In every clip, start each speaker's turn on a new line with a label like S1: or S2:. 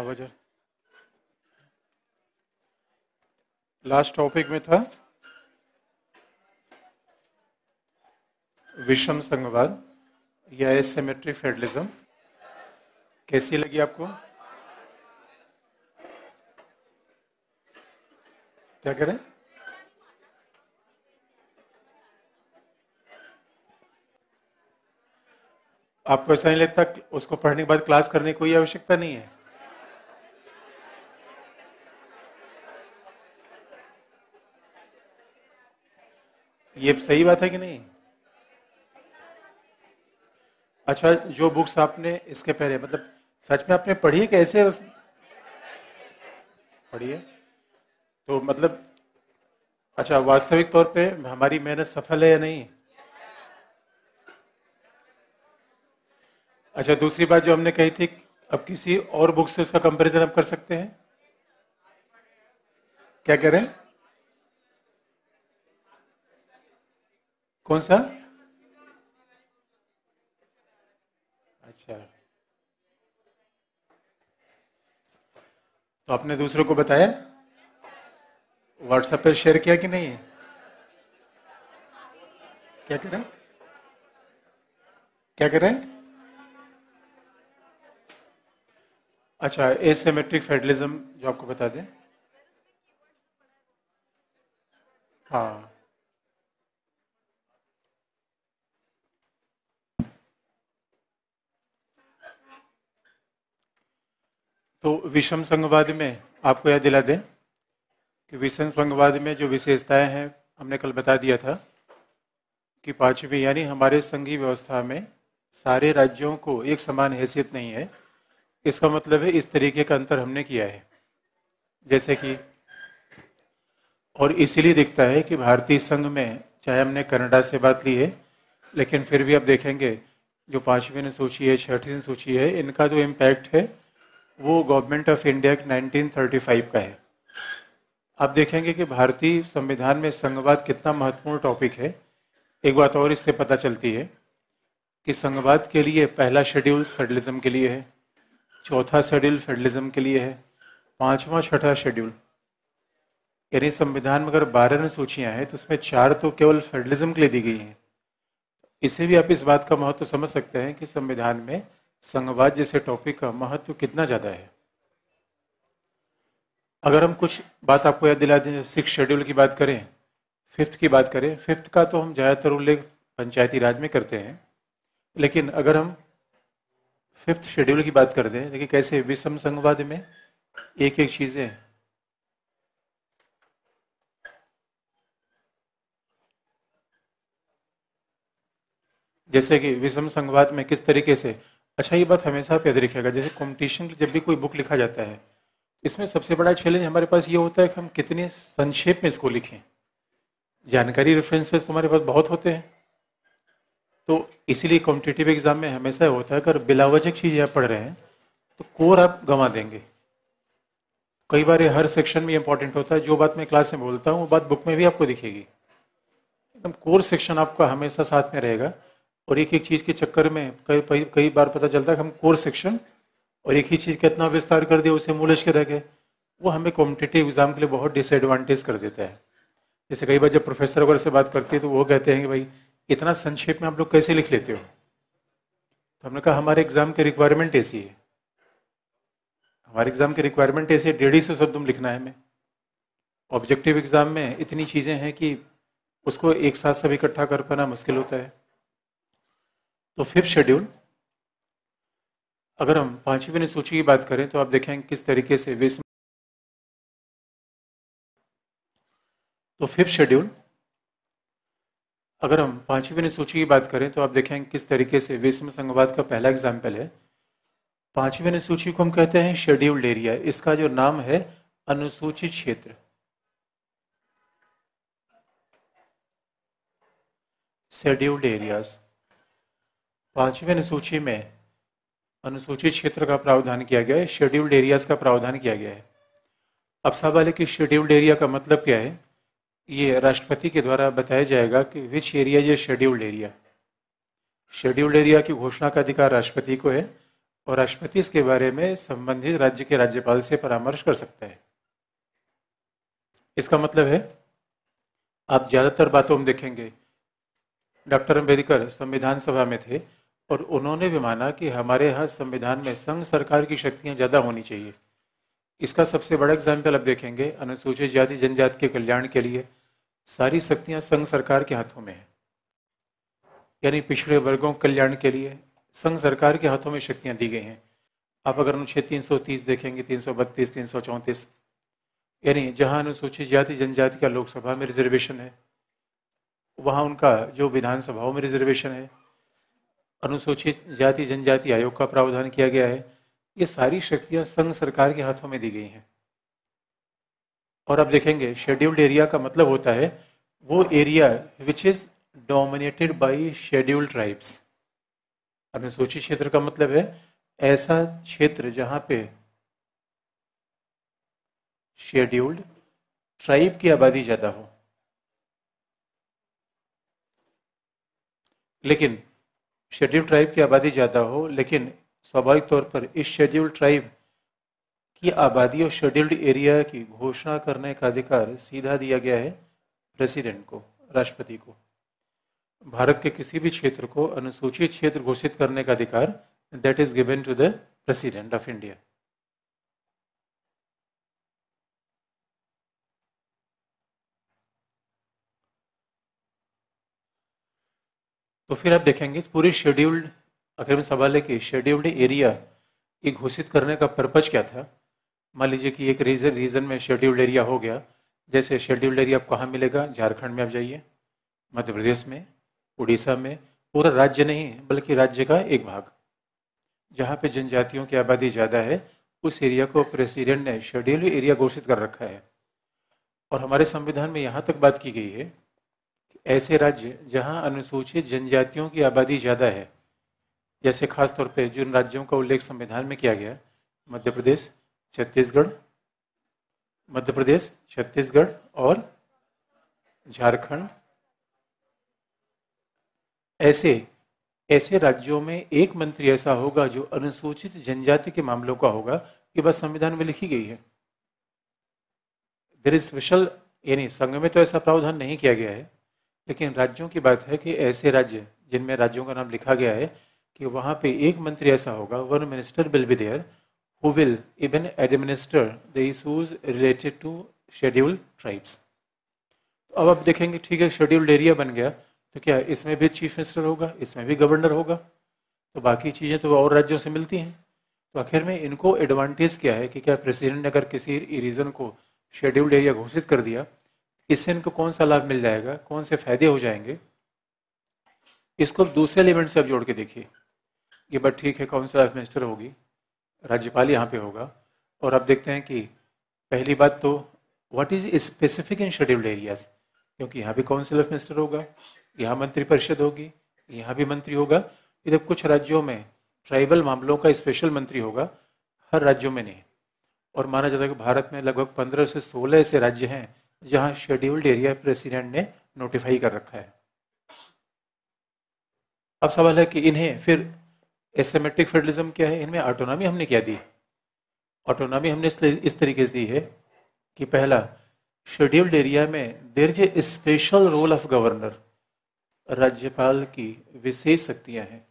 S1: आवाज last topic में था विषम संघवाद या एसेमेट्री फेडरलिज्म कैसी लगी आपको क्या करें आपको ऐसा नहीं लगता उसको पढ़ने के बाद क्लास करने की कोई आवश्यकता नहीं है ये सही बात है कि नहीं अच्छा जो बुक्स आपने इसके पहले मतलब सच में आपने पढ़ी कैसे उस पढ़ी है तो मतलब अच्छा वास्तविक तौर पे हमारी मेहनत सफल है या नहीं अच्छा दूसरी बात जो हमने कही थी अब किसी और बुक से उसका कंपैरिजन आप कर सकते हैं क्या कह रहे हैं कौन सा अच्छा तो आपने दूसरों को बताया व्हाट्सएप पे शेयर किया कि नहीं क्या रहे हैं क्या कह रहे हैं अच्छा एसेमेट्रिक फेडरलिज्म जो आपको बता दें हाँ तो विषम संघवाद में आपको यह दिला दें कि विषम संघवाद में जो विशेषताएं हैं हमने कल बता दिया था कि पांचवी यानी हमारे संघीय व्यवस्था में सारे राज्यों को एक समान हैसियत नहीं है इसका मतलब है इस तरीके का अंतर हमने किया है जैसे कि और इसीलिए दिखता है कि भारतीय संघ में चाहे हमने कनाडा से बात ली है लेकिन फिर भी आप देखेंगे जो पांचवी सोची है छठी सोची है इनका जो इम्पैक्ट है वो गवर्नमेंट ऑफ इंडिया 1935 का है आप देखेंगे कि भारतीय संविधान में संघवाद कितना महत्वपूर्ण टॉपिक है एक बात और इससे पता चलती है कि संघवाद के लिए पहला शेड्यूल फेडरलिज्म के लिए है चौथा शेड्यूल फेडरलिज्म के लिए है पांचवा छठा शेड्यूल यानी संविधान में अगर बारह अनुसूचियाँ हैं तो उसमें चार तो केवल फेडरलिज्म के लिए दी गई हैं इसे भी आप इस बात का महत्व तो समझ सकते हैं कि संविधान में संघवाद जैसे टॉपिक का महत्व कितना ज़्यादा है अगर हम कुछ बात आपको याद दिला दें सिक्स शेड्यूल की बात करें फिफ्थ की बात करें फिफ्थ का तो हम ज़्यादातर उल्लेख पंचायती राज में करते हैं लेकिन अगर हम फिफ्थ शेड्यूल की बात कर दें देखिए कैसे विषम संघवाद में एक एक चीज़ें जैसे कि विषम संघवाद में किस तरीके से अच्छा ये बात हमेशा आप याद रखिएगा जैसे कंपटीशन जब भी कोई बुक लिखा जाता है इसमें सबसे बड़ा चैलेंज हमारे पास ये होता है कि हम कितने संक्षेप में इसको लिखें जानकारी रेफरेंसेस तुम्हारे पास बहुत होते हैं तो इसीलिए कॉम्पिटेटिव एग्जाम में हमेशा होता है अगर बिलावजक चीज़ें आप पढ़ रहे हैं तो कोर आप गंवा देंगे कई बार हर सेक्शन में इंपॉर्टेंट होता है जो बात मैं क्लास में बोलता हूँ वो बात बुक में भी आपको दिखेगी एकदम कोर सेक्शन आपका हमेशा साथ में रहेगा और एक एक चीज के चक्कर में कई कई बार पता चलता है कि हम कोर सेक्शन और एक ही चीज का इतना विस्तार कर दिया उसे मूलश के रह गए वो हमें कॉम्पिटेटिव एग्जाम के लिए बहुत डिसएडवांटेज कर देता है जैसे कई बार जब प्रोफेसर वगैरह से बात करती है तो वो कहते हैं कि भाई इतना संक्षेप में आप लोग कैसे लिख लेते हो तो हमने कहा हमारे एग्जाम के रिक्वायरमेंट ऐसी है हमारे एग्जाम की रिक्वायरमेंट ऐसी है डेढ़ सौ शब्द लिखना है हमें ऑब्जेक्टिव एग्जाम में इतनी चीजें हैं कि उसको एक साथ सब इकट्ठा कर पाना मुश्किल होता है तो फिफ्थ शेड्यूल अगर हम पांचवी सूची की बात करें तो आप देखेंगे किस तरीके से वेस्ट तो फिफ्थ शेड्यूल अगर हम पांचवी सूची की बात करें तो आप देखेंगे किस तरीके से विश्व संघवाद का पहला एग्जाम्पल है पांचवी सूची को हम कहते हैं शेड्यूल्ड एरिया इसका जो नाम है अनुसूचित क्षेत्र शेड्यूल्ड एरियाज पांचवें अनुसूची में अनुसूचित क्षेत्र का प्रावधान किया गया है शेड्यूल्ड एरियाज का प्रावधान किया गया है अब सवाल वाले कि शेड्यूल्ड एरिया का मतलब क्या है ये राष्ट्रपति के द्वारा बताया जाएगा कि विच एरिया ये शेड्यूल्ड एरिया शेड्यूल्ड एरिया की घोषणा का अधिकार राष्ट्रपति को है और राष्ट्रपति इसके बारे में संबंधित राज्य के राज्यपाल से परामर्श कर सकता है इसका मतलब है आप ज़्यादातर बातों में देखेंगे डॉक्टर अम्बेडकर संविधान सभा में थे और उन्होंने भी माना कि हमारे यहाँ संविधान में संघ सरकार की शक्तियाँ ज़्यादा होनी चाहिए इसका सबसे बड़ा एग्जाम्पल अब देखेंगे अनुसूचित जाति जनजाति के कल्याण के लिए सारी शक्तियाँ संघ सरकार के हाथों में हैं यानी पिछड़े वर्गों के कल्याण के लिए संघ सरकार के हाथों में शक्तियाँ दी गई हैं आप अगर अनुच्छेद 330 देखेंगे 332, 334 यानी जहाँ अनुसूचित जाति जनजाति का लोकसभा में रिजर्वेशन है वहाँ उनका जो विधानसभाओं में रिजर्वेशन है अनुसूचित जाति जनजाति आयोग का प्रावधान किया गया है ये सारी शक्तियां संघ सरकार के हाथों में दी गई हैं और अब देखेंगे शेड्यूल्ड एरिया का मतलब होता है वो area which is dominated by scheduled tribes अनुसूचित क्षेत्र का मतलब है ऐसा क्षेत्र जहां पे शेड्यूल्ड ट्राइब की आबादी ज्यादा हो लेकिन शेड्यूल ट्राइब की आबादी ज़्यादा हो लेकिन स्वाभाविक तौर पर इस शेड्यूल ट्राइब की आबादी और शेड्यूल्ड एरिया की घोषणा करने का अधिकार सीधा दिया गया है प्रेसिडेंट को राष्ट्रपति को भारत के किसी भी क्षेत्र को अनुसूचित क्षेत्र घोषित करने का अधिकार that is given to the president of India तो फिर आप देखेंगे पूरे शेड्यूल्ड आखिर में सवाल है कि शेड्यूल्ड एरिया ये घोषित करने का पर्पज क्या था मान लीजिए कि एक रीजन रीजन में शेड्यूल्ड एरिया हो गया जैसे शेड्यूल्ड एरिया आप कहाँ मिलेगा झारखंड में आप जाइए मध्य प्रदेश में उड़ीसा में पूरा राज्य नहीं है बल्कि राज्य का एक भाग जहाँ पे जनजातियों की आबादी ज़्यादा है उस एरिया को प्रेसिडेंट ने शेड्यूल एरिया घोषित कर रखा है और हमारे संविधान में यहाँ तक बात की गई है ऐसे राज्य जहां अनुसूचित जनजातियों की आबादी ज़्यादा है जैसे खासतौर पर जिन राज्यों का उल्लेख संविधान में किया गया मध्य प्रदेश छत्तीसगढ़ मध्य प्रदेश छत्तीसगढ़ और झारखंड ऐसे ऐसे राज्यों में एक मंत्री ऐसा होगा जो अनुसूचित जनजाति के मामलों का होगा ये बात संविधान में लिखी गई है देर इज स्पेशल यानी संघ में तो ऐसा प्रावधान नहीं किया गया है लेकिन राज्यों की बात है कि ऐसे राज्य जिनमें राज्यों का नाम लिखा गया है कि वहाँ पे एक मंत्री ऐसा होगा one minister will be there who will even administer the issues related to schedule tribes तो अब आप देखेंगे ठीक है शेड्यूल्ड एरिया बन गया तो क्या इसमें भी चीफ मिनिस्टर होगा इसमें भी गवर्नर होगा तो बाकी चीज़ें तो और राज्यों से मिलती हैं तो आखिर में इनको एडवांटेज क्या है कि क्या प्रेसिडेंट ने अगर किसी रीजन को शेड्यूल्ड एरिया घोषित कर दिया इससे इनको कौन सा लाभ मिल जाएगा कौन से फायदे हो जाएंगे इसको दूसरे एलिमेंट से आप जोड़ के देखिए ये बट ठीक है काउंसिल ऑफ मिनिस्टर होगी राज्यपाल यहाँ पे होगा और आप देखते हैं कि पहली बात तो what is specific in scheduled areas क्योंकि यहाँ भी काउंसिल ऑफ मिनिस्टर होगा यहाँ मंत्री परिषद होगी यहाँ भी मंत्री होगा इधर कुछ राज्यों में ट्राइबल मामलों का स्पेशल मंत्री होगा हर राज्यों में नहीं और माना जाता है कि भारत में लगभग पंद्रह से सोलह ऐसे राज्य हैं जहां शेड्यूल्ड एरिया प्रेसिडेंट ने नोटिफाई कर रखा है अब सवाल है कि इन्हें फिर एसेमेट्रिक फेडरलिज्म क्या है इनमें ऑटोनॉमी हमने क्या दी ऑटोनॉमी हमने इस तरीके से दी है कि पहला शेड्यूल्ड एरिया में there is a special role of governor राज्यपाल की विशेष शक्तियां हैं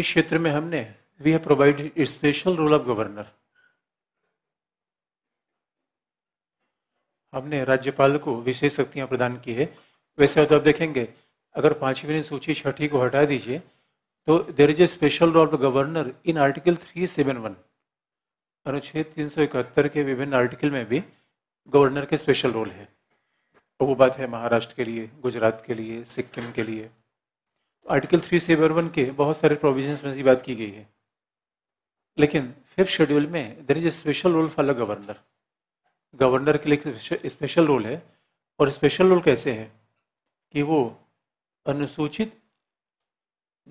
S1: इस क्षेत्र में हमने we have provided special role of governor हमने राज्यपाल को विशेष शक्तियां प्रदान की है वैसे तो आप देखेंगे अगर पांचवी ने सूची छठी को हटा दीजिए तो there is a special role of governor in article three seven one अनुच्छेद तीन सौ इकहत्तर के विभिन्न आर्टिकल में भी गवर्नर के स्पेशल रोल है और वो बात है महाराष्ट्र के लिए गुजरात के लिए सिक्किम के लिए आर्टिकल थ्री सेवन वन के बहुत सारे प्रोविजंस में से बात की गई है लेकिन फिफ्थ शेड्यूल में there is a special role for the governor governor के लिए स्पेशल रोल है और स्पेशल रोल कैसे है कि वो अनुसूचित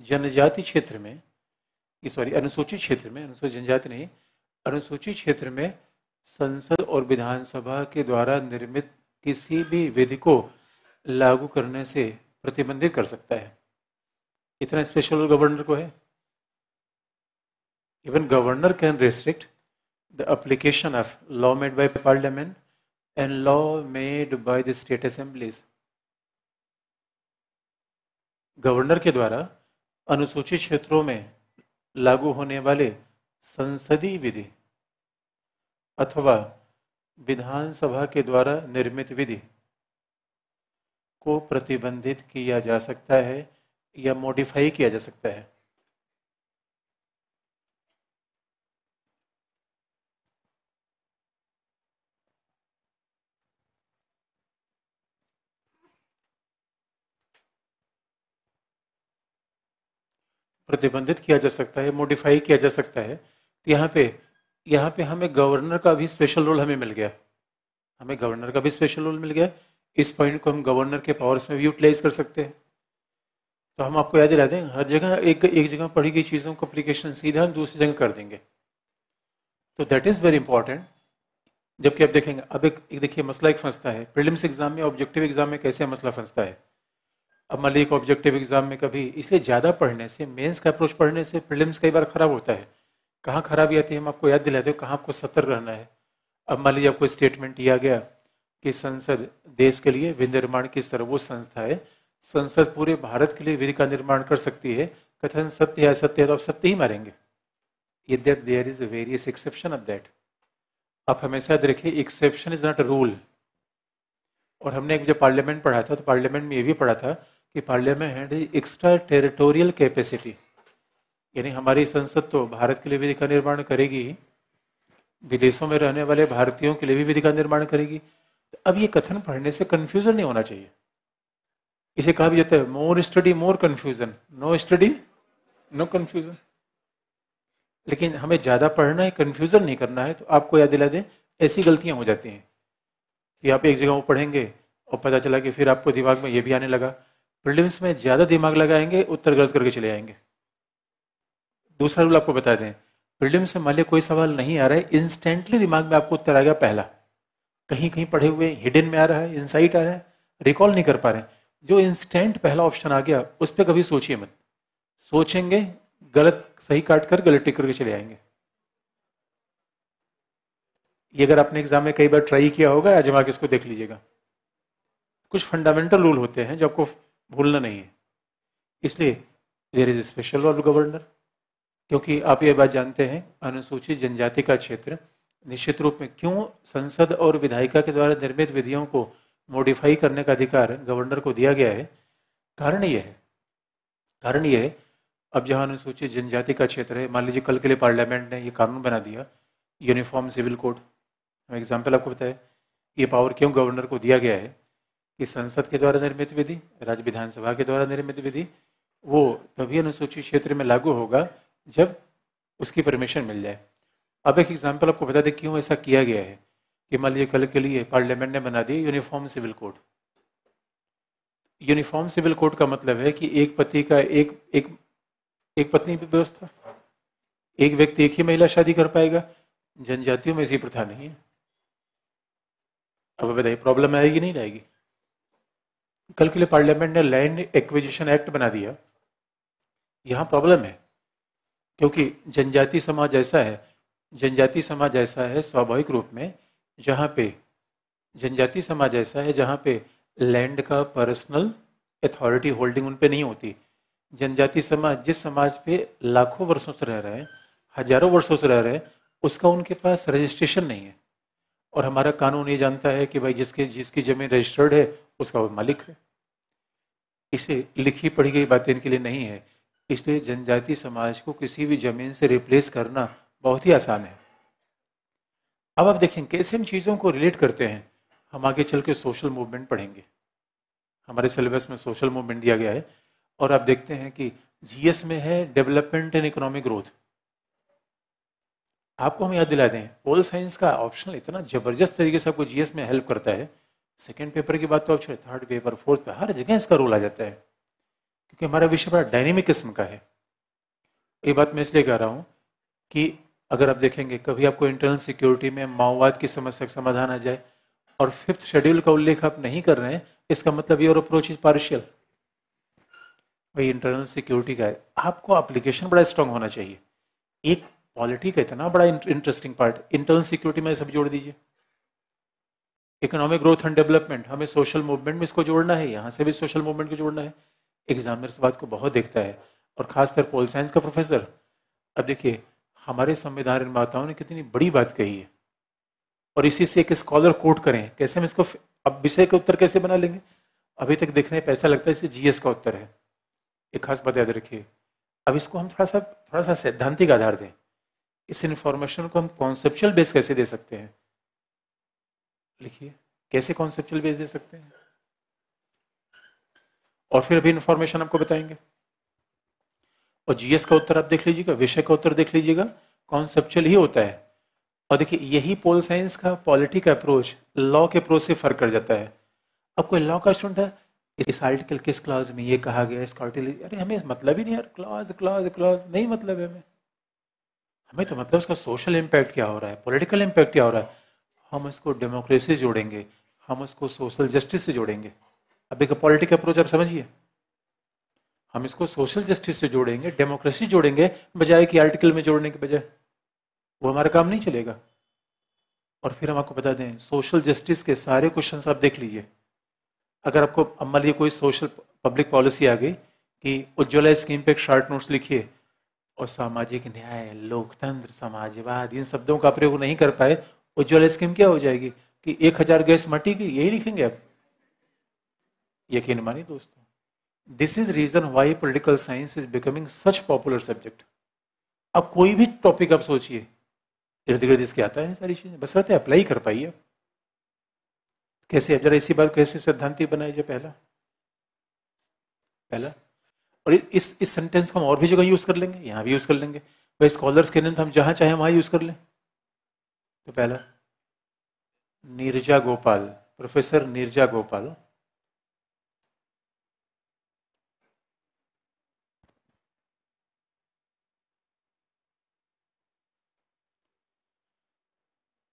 S1: जनजाति क्षेत्र में सॉरी अनुसूचित क्षेत्र में अनुसूचित जनजाति नहीं अनुसूचित क्षेत्र में संसद और विधानसभा के द्वारा निर्मित किसी भी विधि को लागू करने से प्रतिबंधित कर सकता है इतना स्पेशल गवर्नर को है even governor can restrict the application of law made by parliament and law made by the state assemblies governor के द्वारा अनुसूचित क्षेत्रों में लागू होने वाले संसदीय विधि अथवा विधानसभा के द्वारा निर्मित विधि को प्रतिबंधित किया जा सकता है या मॉडिफाई किया जा सकता है प्रतिबंधित किया जा सकता है मॉडिफाई किया जा सकता है तो यहाँ पे यहाँ पे हमें गवर्नर का भी स्पेशल रोल हमें मिल गया हमें गवर्नर का भी स्पेशल रोल मिल गया इस पॉइंट को हम गवर्नर के पावर्स में भी यूटिलाइज कर सकते हैं तो हम आपको याद दिला दें हर जगह एक एक जगह पढ़ी गई चीज़ों को अप्लीकेशन सीधा हम दूसरी जगह कर देंगे तो दैट इज़ वेरी इंपॉर्टेंट जबकि आप देखेंगे अब एक, एक देखिए मसला एक फंसता है प्रिलिम्स एग्जाम में ऑब्जेक्टिव एग्जाम में कैसे मसला फंसता है अब मान लीजिए ऑब्जेक्टिव एग्जाम में कभी इसलिए ज़्यादा पढ़ने से मेंस का अप्रोच पढ़ने से प्रिलिम्स कई बार ख़राब होता है कहाँ खराबी आती है हम आपको याद दिलाते हो कहाँ आपको सतर्क रहना है अब मान लीजिए आपको स्टेटमेंट दिया गया कि संसद देश के लिए विनिर्माण की सर्वोच्च संस्था है संसद पूरे भारत के लिए विधि का निर्माण कर सकती है कथन सत्य है असत्य है तो आप सत्य ही मारेंगे यद्यप there is various exception of that आप हमेशा याद रखिए एक्सेप्शन इज नॉट रूल और हमने एक जब पार्लियामेंट पढ़ा था तो पार्लियामेंट में ये भी पढ़ा था कि पार्लियामेंट है एक्स्ट्रा टेरिटोरियल कैपेसिटी यानी हमारी संसद तो भारत के लिए विधि का निर्माण करेगी ही विदेशों में रहने वाले भारतीयों के लिए भी विधि का निर्माण करेगी तो अब ये कथन पढ़ने से कन्फ्यूजन नहीं होना चाहिए इसे कहा भी जाता है more study more confusion no study no confusion लेकिन हमें ज़्यादा पढ़ना है कंफ्यूजन नहीं करना है तो आपको याद दिला दें ऐसी गलतियां हो जाती हैं कि आप एक जगह वो पढ़ेंगे और पता चला कि फिर आपको दिमाग में ये भी आने लगा प्रिलिम्स में ज़्यादा दिमाग लगाएंगे उत्तर गलत करके चले आएंगे दूसरा रूल आपको बता दें प्रिलिम्स में मान लिया कोई सवाल नहीं आ रहा है इंस्टेंटली दिमाग में आपको उत्तर आ गया पहला कहीं कहीं पढ़े हुए हिडन में आ रहा है इनसाइट आ रहा है रिकॉल नहीं कर पा रहे हैं जो इंस्टेंट पहला ऑप्शन आ गया उस पर कभी सोचिए मत सोचेंगे गलत सही काट कर टिक करके चले आएंगे ये अगर आपने एग्जाम में कई बार ट्राई किया होगा आजमा के इसको देख लीजिएगा कुछ फंडामेंटल रूल होते हैं जो आपको भूलना नहीं है इसलिए there is special role governor क्योंकि आप ये बात जानते हैं अनुसूचित जनजाति का क्षेत्र निश्चित रूप में क्यों संसद और विधायिका के द्वारा निर्मित विधियों को मॉडिफाई करने का अधिकार गवर्नर को दिया गया है कारण यह है कारण यह है अब जहाँ अनुसूचित जनजाति का क्षेत्र है मान लीजिए कल के लिए पार्लियामेंट ने यह कानून बना दिया यूनिफॉर्म सिविल कोड हम एग्जाम्पल आपको बताया ये पावर क्यों गवर्नर को दिया गया है कि संसद के द्वारा निर्मित विधि राज्य विधानसभा के द्वारा निर्मित विधि वो तभी अनुसूचित क्षेत्र में लागू होगा जब उसकी परमिशन मिल जाए अब एक एग्जाम्पल आपको बता दें क्यों ऐसा किया गया है कि मान लीजिए कल के लिए पार्लियामेंट ने बना दिया uniform civil code uniform civil code का मतलब है कि एक पति का एक एक एक पत्नी व्यवस्था एक व्यक्ति एक ही महिला शादी कर पाएगा जनजातियों में ऐसी प्रथा नहीं है अब बताइए प्रॉब्लम आएगी नहीं आएगी कल के लिए पार्लियामेंट ने लैंड एक्विजिशन एक्ट बना दिया यहां प्रॉब्लम है क्योंकि जनजाति समाज ऐसा है जनजाति समाज ऐसा है स्वाभाविक रूप में जहाँ पे जनजाति समाज ऐसा है जहाँ पे लैंड का पर्सनल अथॉरिटी होल्डिंग उन पे नहीं होती जनजाति समाज जिस समाज पे लाखों वर्षों से रह रहे हैं हजारों वर्षों से रह रहे हैं उसका उनके पास रजिस्ट्रेशन नहीं है और हमारा कानून ये जानता है कि भाई जिसके जिसकी ज़मीन रजिस्टर्ड है उसका वो मालिक है इसे लिखी पढ़ी गई बातें इनके लिए नहीं है इसलिए जनजाति समाज को किसी भी ज़मीन से रिप्लेस करना बहुत ही आसान है अब आप देखें कैसे हम चीज़ों को रिलेट करते हैं हम आगे चल के सोशल मूवमेंट पढ़ेंगे हमारे सिलेबस में सोशल मूवमेंट दिया गया है और आप देखते हैं कि जीएस में है डेवलपमेंट एंड इकोनॉमिक ग्रोथ आपको हम याद दिला दें पोल साइंस का ऑप्शनल इतना जबरदस्त तरीके से आपको जीएस में हेल्प करता है सेकेंड पेपर की बात तो आप छोड़े थर्ड पेपर फोर्थ पेपर हर जगह इसका रोल आ जाता है क्योंकि हमारा विषय बड़ा डायनेमिक किस्म का है ये बात मैं इसलिए कह रहा हूँ कि अगर आप देखेंगे कभी आपको इंटरनल सिक्योरिटी में माओवाद की समस्या का समाधान आ जाए और फिफ्थ शेड्यूल का उल्लेख आप नहीं कर रहे हैं इसका मतलब योर अप्रोच इज पार्शियल भाई इंटरनल सिक्योरिटी का है आपको एप्लीकेशन बड़ा स्ट्रांग होना चाहिए एक पॉलिटी का इतना बड़ा इंटरेस्टिंग पार्ट इंटरनल सिक्योरिटी में सब जोड़ दीजिए इकोनॉमिक ग्रोथ एंड डेवलपमेंट हमें सोशल मूवमेंट में इसको जोड़ना है यहाँ से भी सोशल मूवमेंट को जोड़ना है एग्जामिनर इस बात को बहुत देखता है और खासकर पोल साइंस का प्रोफेसर अब देखिए हमारे संविधान निर्माताओं ने कितनी बड़ी बात कही है और इसी से एक स्कॉलर कोट करें कैसे हम इसको अब विषय का उत्तर कैसे बना लेंगे अभी तक देखने पैसा लगता है इसे जीएस का उत्तर है एक खास बात याद रखिए अब इसको हम थोड़ा सा थोड़ा सा सैद्धांतिक आधार दें इस इंफॉर्मेशन को हम कॉन्सेप्चुअल बेस कैसे दे सकते हैं लिखिए कैसे कॉन्सेप्चुअल बेस दे सकते हैं और फिर अभी इन्फॉर्मेशन आपको बताएंगे और जीएस का उत्तर आप देख लीजिएगा विषय का उत्तर देख लीजिएगा कॉन्सेप्चुअल ही होता है और देखिए यही पोल साइंस का पॉलिटिक अप्रोच लॉ के अप्रोच से फर्क कर जाता है अब कोई लॉ का स्टूडेंट है इस आर्टिकल किस क्लॉज में ये कहा गया इस आर्टिकल अरे हमें मतलब ही नहीं यार क्लॉज क्लॉज क्लॉज नहीं मतलब है हमें हमें तो मतलब उसका सोशल इम्पैक्ट क्या हो रहा है पॉलिटिकल इम्पैक्ट क्या हो रहा है हम उसको डेमोक्रेसी से जोड़ेंगे हम उसको सोशल जस्टिस से जोड़ेंगे अब एक पॉलिटिकल अप्रोच आप समझिए हम इसको सोशल जस्टिस से जोड़ेंगे डेमोक्रेसी जोड़ेंगे बजाय कि आर्टिकल में जोड़ने के बजाय वो हमारा काम नहीं चलेगा और फिर हम आपको बता दें सोशल जस्टिस के सारे क्वेश्चन आप देख लीजिए अगर आपको अमल लिए कोई सोशल पब्लिक पॉलिसी आ गई कि उज्ज्वला स्कीम पे एक शॉर्ट नोट्स लिखिए और सामाजिक न्याय लोकतंत्र समाजवाद इन शब्दों का प्रयोग नहीं कर पाए उज्ज्वला स्कीम क्या हो जाएगी कि एक हजार गैस मटी की यही लिखेंगे आप यकीन मानिए दोस्तों this is reason why political science is becoming such popular subject अब कोई भी टॉपिक आप सोचिए इर्द गिर्द इसके आता है सारी चीजें बस रहते अप्लाई कर पाइए आप कैसे अब जरा इसी बात कैसे सिद्धांति बनाए जाए पहला पहला और इस इस सेंटेंस को हम और भी जगह यूज कर लेंगे यहां भी यूज कर लेंगे भाई स्कॉलर्स के निम्न हम जहां चाहे वहां यूज कर लें तो पहला नीरजा गोपाल प्रोफेसर नीरजा गोपाल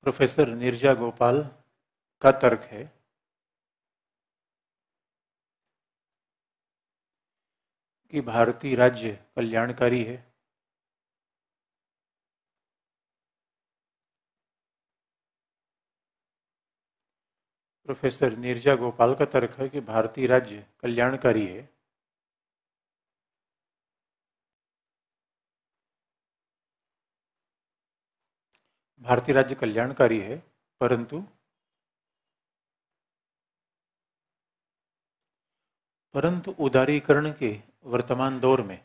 S1: प्रोफेसर निर्जा गोपाल का तर्क है कि भारतीय राज्य कल्याणकारी है प्रोफेसर निर्जा गोपाल का तर्क है कि भारतीय राज्य कल्याणकारी है भारतीय राज्य कल्याणकारी है परंतु परंतु उदारीकरण के वर्तमान दौर में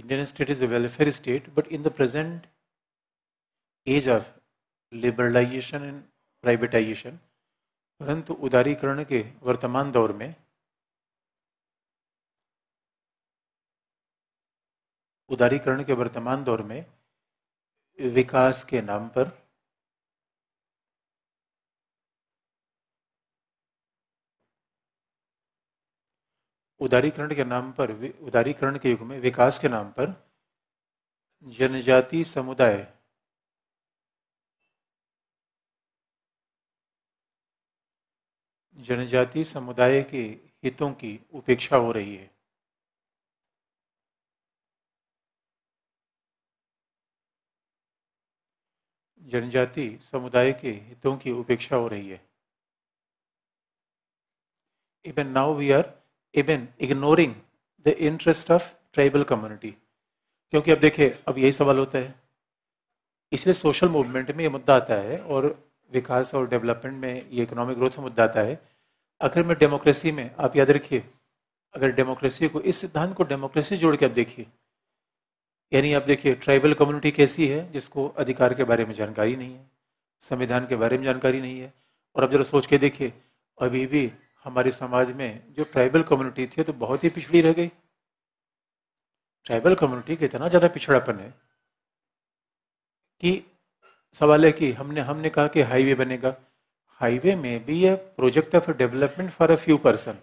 S1: Indian state is a welfare state but in the present age of liberalisation and privatisation परंतु उदारीकरण के वर्तमान दौर में उदारीकरण के वर्तमान दौर में विकास के नाम पर उदारीकरण के नाम पर उदारीकरण के युग में विकास के नाम पर जनजाति समुदाय जनजाति समुदाय के हितों की उपेक्षा हो रही है जनजाति समुदाय के हितों की उपेक्षा हो रही है even now we are even ignoring the interest of tribal community क्योंकि अब देखिए अब यही सवाल होता है इसलिए सोशल मूवमेंट में ये मुद्दा आता है और विकास और डेवलपमेंट में ये इकोनॉमिक ग्रोथ में मुद्दा आता है अगर मैं डेमोक्रेसी में आप याद रखिए अगर डेमोक्रेसी को इस सिद्धांत को डेमोक्रेसी जोड़ के आप देखिए यानी आप देखिए ट्राइबल कम्युनिटी कैसी है जिसको अधिकार के बारे में जानकारी नहीं है संविधान के बारे में जानकारी नहीं है और अब जरा सोच के देखिए अभी भी हमारे समाज में जो ट्राइबल कम्युनिटी थी तो बहुत ही पिछड़ी रह गई ट्राइबल कम्युनिटी का इतना ज़्यादा पिछड़ापन है कि सवाल है कि हमने हमने कहा कि हाईवे बनेगा हाईवे में भी यह project of development for a few person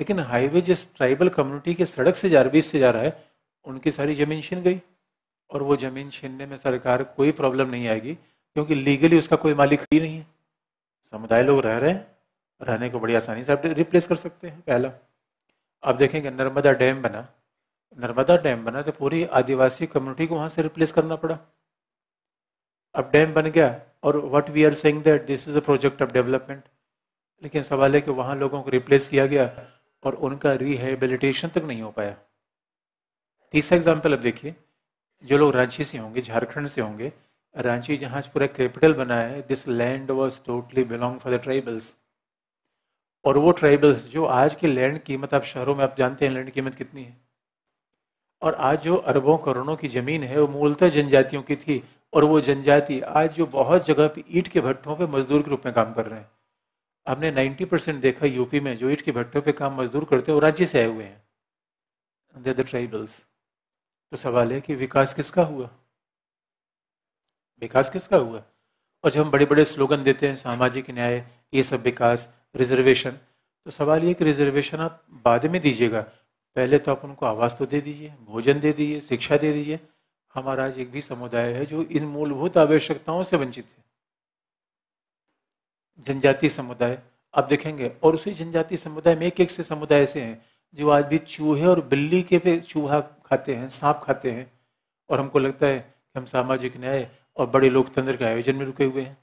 S1: लेकिन हाईवे जिस ट्राइबल कम्युनिटी के सड़क से जा रही से जा रहा है उनकी सारी ज़मीन छीन गई और वो ज़मीन छीनने में सरकार कोई प्रॉब्लम नहीं आएगी क्योंकि लीगली उसका कोई मालिक ही नहीं है समुदाय लोग रह रहे हैं रहने को बड़ी आसानी से आप रिप्लेस कर सकते हैं पहला आप देखेंगे नर्मदा डैम बना नर्मदा डैम बना तो पूरी आदिवासी कम्युनिटी को वहाँ से रिप्लेस करना पड़ा अब डैम बन गया और what we are saying that this is a project of development लेकिन सवाल है कि वहाँ लोगों को रिप्लेस किया गया और उनका रिहेबिलिटेशन तक नहीं हो पाया तीसरा एग्जाम्पल अब देखिए जो लोग रांची से होंगे झारखंड से होंगे रांची जहाँ पूरा कैपिटल बना है this land was totally belong for the tribals और वो ट्राइबल्स जो आज की लैंड कीमत आप शहरों में आप जानते हैं लैंड कीमत कितनी है और आज जो अरबों करोड़ों की जमीन है वो मूलतः जनजातियों की थी और वो जनजाति आज जो बहुत जगह पे ईट के भट्टों पे मजदूर के रूप में काम कर रहे हैं हमने 90 परसेंट देखा यूपी में जो ईट के भट्टों पे काम मजदूर करते हैं वो रांची से आए हुए हैं द ट्राइबल्स तो सवाल है कि विकास किसका हुआ विकास किसका हुआ और जब हम बड़े बड़े स्लोगन देते हैं सामाजिक न्याय ये सब विकास रिजर्वेशन तो सवाल ये कि रिजर्वेशन आप बाद में दीजिएगा पहले तो आप उनको आवास तो दे दीजिए भोजन दे दीजिए शिक्षा दे दीजिए हमारा आज एक भी समुदाय है जो इन मूलभूत आवश्यकताओं से वंचित है जनजाति समुदाय आप देखेंगे और उसी जनजाति समुदाय में एक एक से समुदाय ऐसे हैं जो आज भी चूहे और बिल्ली के पे चूहा खाते हैं सांप खाते हैं और हमको लगता है कि हम सामाजिक न्याय और बड़े लोकतंत्र के आयोजन में रुके हुए हैं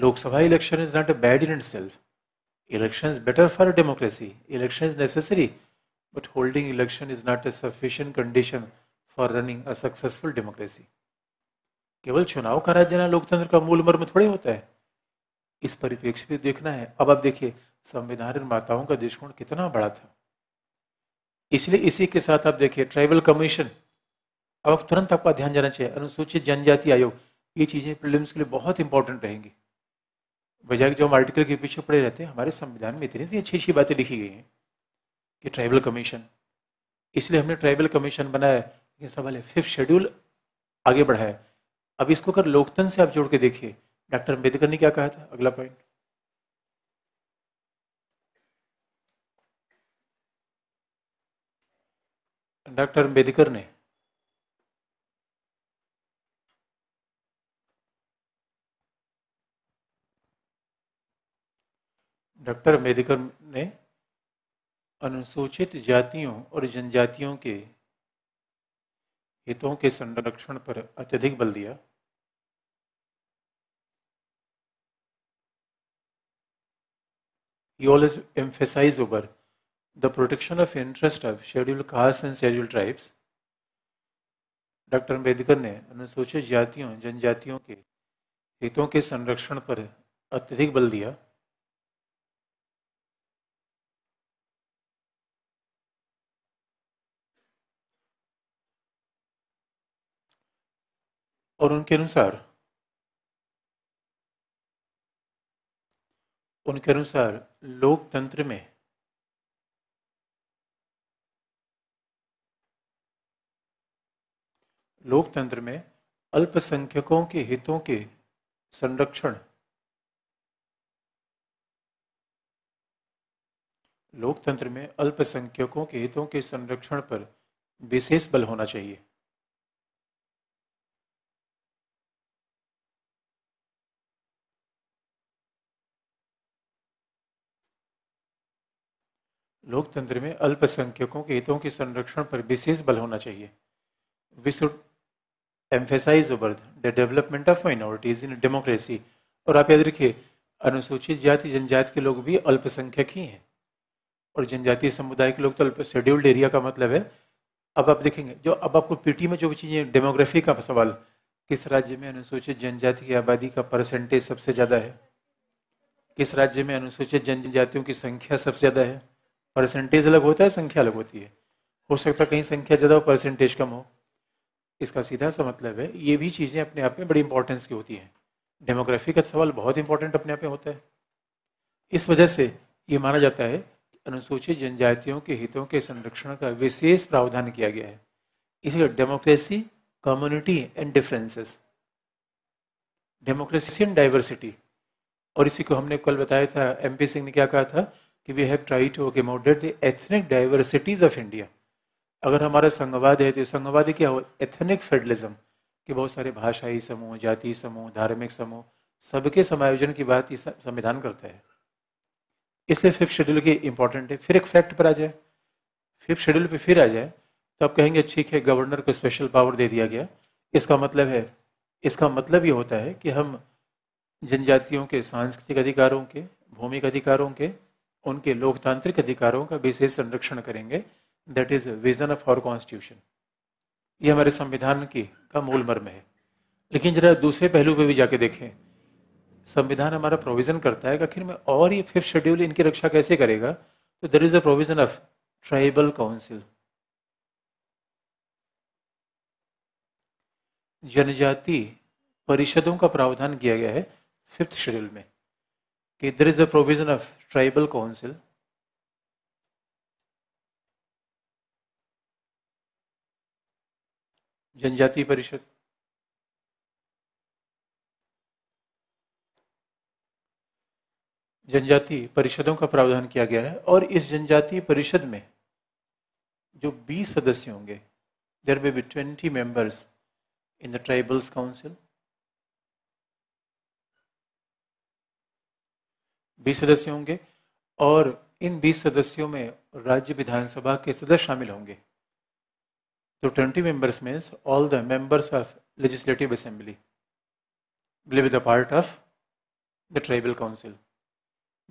S1: Lok Sabha election is not a bad in itself election is better for democracy election is necessary but holding election is not a sufficient condition for running a successful democracy केवल चुनाव का राज्य ना लोकतंत्र का मूल मर्म थोड़े होता है इस परिप्रेक्ष्य भी देखना है अब आप देखिए संविधान माताओं का दृष्टिकोण कितना बड़ा था इसलिए इसी के साथ आप देखिए ट्राइबल कमीशन अब आप तुरंत आपका ध्यान जाना चाहिए अनुसूचित जनजाति आयोग ये चीज़ें प्रिलिम्स के लिए बहुत इंपॉर्टेंट रहेंगी बजाय जो हम आर्टिकल के पीछे पड़े रहते हैं हमारे संविधान में इतनी अच्छी अच्छी बातें लिखी गई हैं कि ट्राइबल कमीशन इसलिए हमने ट्राइबल कमीशन बनाया लेकिन सवाल है फिफ्थ शेड्यूल आगे बढ़ाया अब इसको अगर लोकतंत्र से आप जोड़ के देखिए डॉक्टर अम्बेडकर ने क्या कहा था अगला पॉइंट डॉक्टर बेदिकर ने डॉक्टर अम्बेडकर ने अनुसूचित जातियों और जनजातियों के हितों के संरक्षण पर अत्यधिक बल दिया He always emphasized over the protection of interest of scheduled castes and scheduled tribes doctor Ambedkar ने अनुसूचित जातियों जनजातियों के हितों के संरक्षण पर अत्यधिक बल दिया और उनके अनुसार उनके अनुसार लोकतंत्र में लोकतंत्र में अल्पसंख्यकों के हितों के संरक्षण लोकतंत्र में अल्पसंख्यकों के हितों के संरक्षण पर विशेष बल होना चाहिए लोकतंत्र में अल्पसंख्यकों के हितों के संरक्षण पर विशेष बल होना चाहिए विश्व emphasise over the development of minorities in democracy और आप याद रखिए अनुसूचित जाति जनजाति के लोग भी अल्पसंख्यक ही हैं और जनजातीय समुदाय के लोग तो शेड्यूल्ड एरिया का मतलब है अब आप देखेंगे जो अब आपको पीटी में जो भी चीज़ें डेमोग्राफी का सवाल किस राज्य में अनुसूचित जनजाति की आबादी का परसेंटेज सबसे ज़्यादा है किस राज्य में अनुसूचित जनजातियों की संख्या सबसे ज़्यादा है परसेंटेज अलग होता है संख्या अलग होती है हो सकता है कहीं संख्या ज़्यादा हो परसेंटेज कम हो इसका सीधा सा मतलब है ये भी चीज़ें अपने आप में बड़ी इंपॉर्टेंस की होती हैं डेमोग्राफी का सवाल बहुत इंपॉर्टेंट अपने आप में होता है इस वजह से ये माना जाता है कि अनुसूचित जनजातियों के हितों के संरक्षण का विशेष प्रावधान किया गया है इसलिए democracy community and differences democracy and diversity और इसी को हमने कल बताया था एम सिंह ने क्या कहा था कि we have try to accommodate the ethnic diversities of India अगर हमारा संघवाद है तो संघवाद क्या हो एथनिक फेडरलिज्म कि बहुत सारे भाषाई समूह जाति समूह धार्मिक समूह सबके समायोजन की बात इस संविधान करता है इसलिए फिफ्थ शेड्यूल की इंपॉर्टेंट है फिर एक फैक्ट पर आ जाए फिफ्थ शेड्यूल पे फिर आ जाए तो आप कहेंगे ठीक है गवर्नर को स्पेशल पावर दे दिया गया इसका मतलब है इसका मतलब ये होता है कि हम जनजातियों के सांस्कृतिक अधिकारों के भूमिक अधिकारों के उनके लोकतांत्रिक अधिकारों का विशेष संरक्षण करेंगे that is vision of our constitution ये हमारे संविधान की का मूल मर्म है लेकिन जरा दूसरे पहलू पे भी जाके देखें संविधान हमारा प्रोविजन करता है कि आखिर में और ये फिफ्थ शेड्यूल इनकी रक्षा कैसे करेगा तो there is a provision of tribal council जनजाति परिषदों का प्रावधान किया गया है फिफ्थ शेड्यूल में कि there is a provision of tribal council जनजाति परिषद जनजाति परिषदों का प्रावधान किया गया है और इस जनजाति परिषद में जो 20 सदस्य होंगे there may be twenty members in the tribals council बीस सदस्य होंगे और इन बीस सदस्यों में राज्य विधानसभा के सदस्य शामिल होंगे So तो 20 members means all the members of legislative assembly will be the part of the tribal council.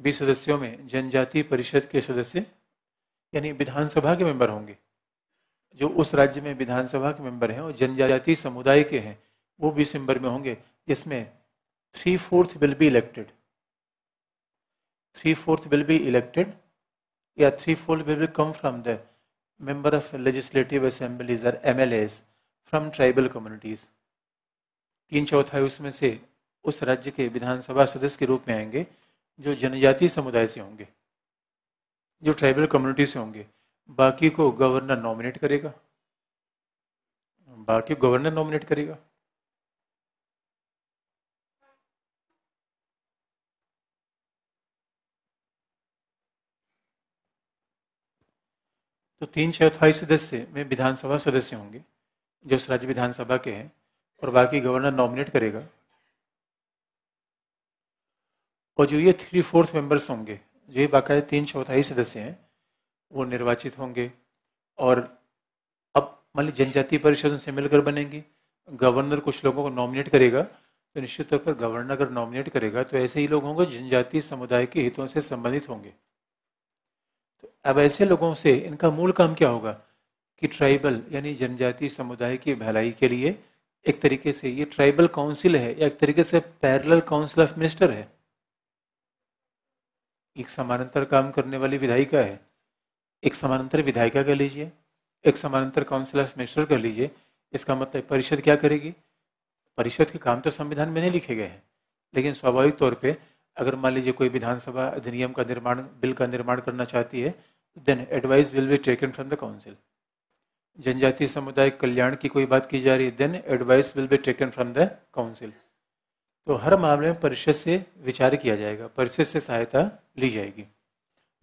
S1: 20 सदस्यों में जनजाति परिषद के सदस्य यानी विधानसभा के मेंबर होंगे जो उस राज्य में विधानसभा के मेंबर हैं और जनजाति समुदाय के हैं वो बीस मेंबर में होंगे जिसमें three fourth will be elected three fourth will be elected या three fourth will be come from the member of legislative assemblies or MLAs from tribal communities. तीन चौथाई उसमें से उस राज्य के विधानसभा सदस्य के रूप में आएंगे जो जनजातीय समुदाय से होंगे जो ट्राइबल कम्युनिटी से होंगे बाकी को गवर्नर नॉमिनेट करेगा बाकी गवर्नर नॉमिनेट करेगा तो तीन चौथाई सदस्य में विधानसभा सदस्य होंगे जो उस राज्य विधानसभा के हैं और बाकी गवर्नर नॉमिनेट करेगा और जो ये थ्री फोर्थ मेंबर्स होंगे जो ये बाकायदे तीन चौथाई सदस्य हैं वो निर्वाचित होंगे और अब मान मतलब ली जनजातीय परिषद उनसे मिलकर बनेंगी गवर्नर कुछ लोगों को नॉमिनेट करेगा तो निश्चित तौर पर गवर्नर अगर नॉमिनेट करेगा तो ऐसे ही लोग होंगे जनजातीय समुदाय के हितों से संबंधित होंगे अब ऐसे लोगों से इनका मूल काम क्या होगा कि ट्राइबल यानी जनजाति समुदाय की भलाई के लिए एक तरीके से ये ट्राइबल काउंसिल है या एक तरीके से पैरेलल काउंसिल ऑफ मिनिस्टर है एक समानांतर काम करने वाली विधायिका है एक समानांतर विधायिका कह लीजिए एक समानांतर काउंसिल ऑफ मिनिस्टर कह लीजिए इसका मतलब परिषद क्या करेगी परिषद के काम तो संविधान में नहीं लिखे गए हैं लेकिन स्वाभाविक तौर पर अगर मान लीजिए कोई विधानसभा अधिनियम का निर्माण बिल का निर्माण करना चाहती है then advice will be taken from the council जनजातीय समुदाय कल्याण की कोई बात की जा रही है then advice will be taken from the council तो हर मामले में परिषद से विचार किया जाएगा परिषद से सहायता ली जाएगी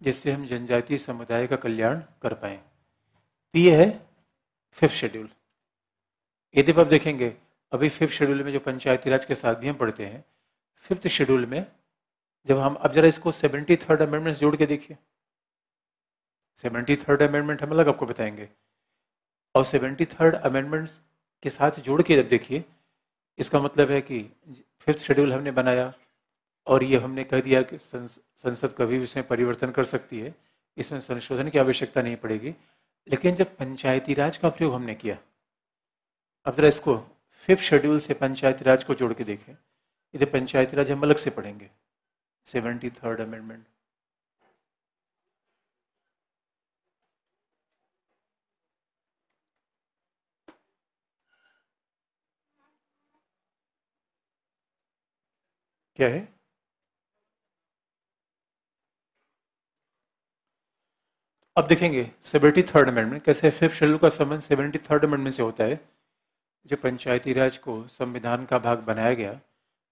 S1: जिससे हम जनजातीय समुदाय का कल्याण कर पाए तो ये है फिफ्थ शेड्यूल यदि आप देखेंगे अभी फिफ्थ शेड्यूल में जो पंचायती राज के साथ भी हम पढ़ते हैं फिफ्थ शेड्यूल में जब हम अब जरा इसको सेवेंटी थर्ड अमेंडमेंट जोड़ के देखिए सेवेंटी थर्ड अमेंडमेंट हम अलग आपको बताएंगे और सेवेंटी थर्ड अमेंडमेंट्स के साथ जोड़ के जब देखिए इसका मतलब है कि फिफ्थ शेड्यूल हमने बनाया और ये हमने कह दिया कि संसद कभी भी इसमें परिवर्तन कर सकती है इसमें संशोधन की आवश्यकता नहीं पड़ेगी लेकिन जब पंचायती राज का प्रयोग हमने किया अब जरा इसको फिफ्थ शेड्यूल से पंचायती राज को जोड़ के देखें इधर पंचायती राज हम अलग से पढ़ेंगे सेवेंटी थर्ड अमेंडमेंट क्या है अब देखेंगे सेवेंटी थर्ड अमेंडमेंट कैसे फिफ्थ शेड्यूल का संबंध सेवेंटी थर्ड अमेंडमेंट से होता है जो पंचायती राज को संविधान का भाग बनाया गया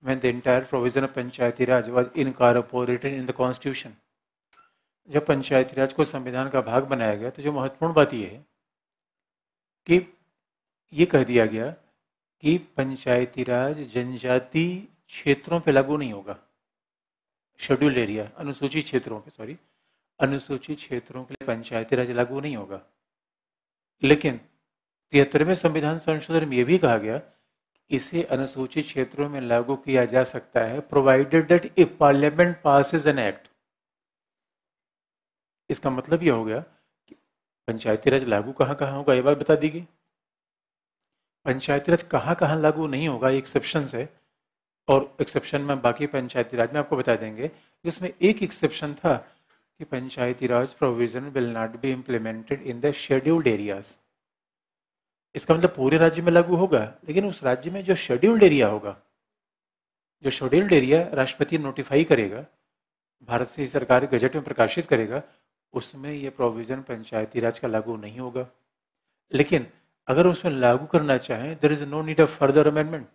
S1: when the entire provision of Panchayati Raj was incorporated in the constitution. जब पंचायती राज को संविधान का भाग बनाया गया तो जो महत्वपूर्ण बात यह है कि ये कह दिया गया कि पंचायती राज जनजाति क्षेत्रों पे लागू नहीं होगा शेड्यूल एरिया अनुसूचित क्षेत्रों पे सॉरी अनुसूचित क्षेत्रों के लिए पंचायती राज लागू नहीं होगा लेकिन तिहत्तरवें संविधान संशोधन में यह भी कहा गया इसे अनुसूचित क्षेत्रों में लागू किया जा सकता है provided that if parliament pass an act इसका मतलब यह हो गया कि पंचायती राज लागू कहाँ कहाँ होगा ये बात बता दी गई पंचायती राज कहाँ कहाँ लागू नहीं होगा ये एक्सेप्शन है और एक्सेप्शन में बाकी पंचायती राज में आपको बता देंगे उसमें एक एक्सेप्शन था कि panchayati raj provision will not be implemented in the scheduled areas इसका मतलब पूरे राज्य में लागू होगा लेकिन उस राज्य में जो शेड्यूल्ड एरिया होगा जो शेड्यूल्ड एरिया राष्ट्रपति नोटिफाई करेगा भारत से सरकार गजट में प्रकाशित करेगा उसमें यह प्रोविजन पंचायती राज का लागू नहीं होगा लेकिन अगर उसमें लागू करना चाहें there is no need of further amendment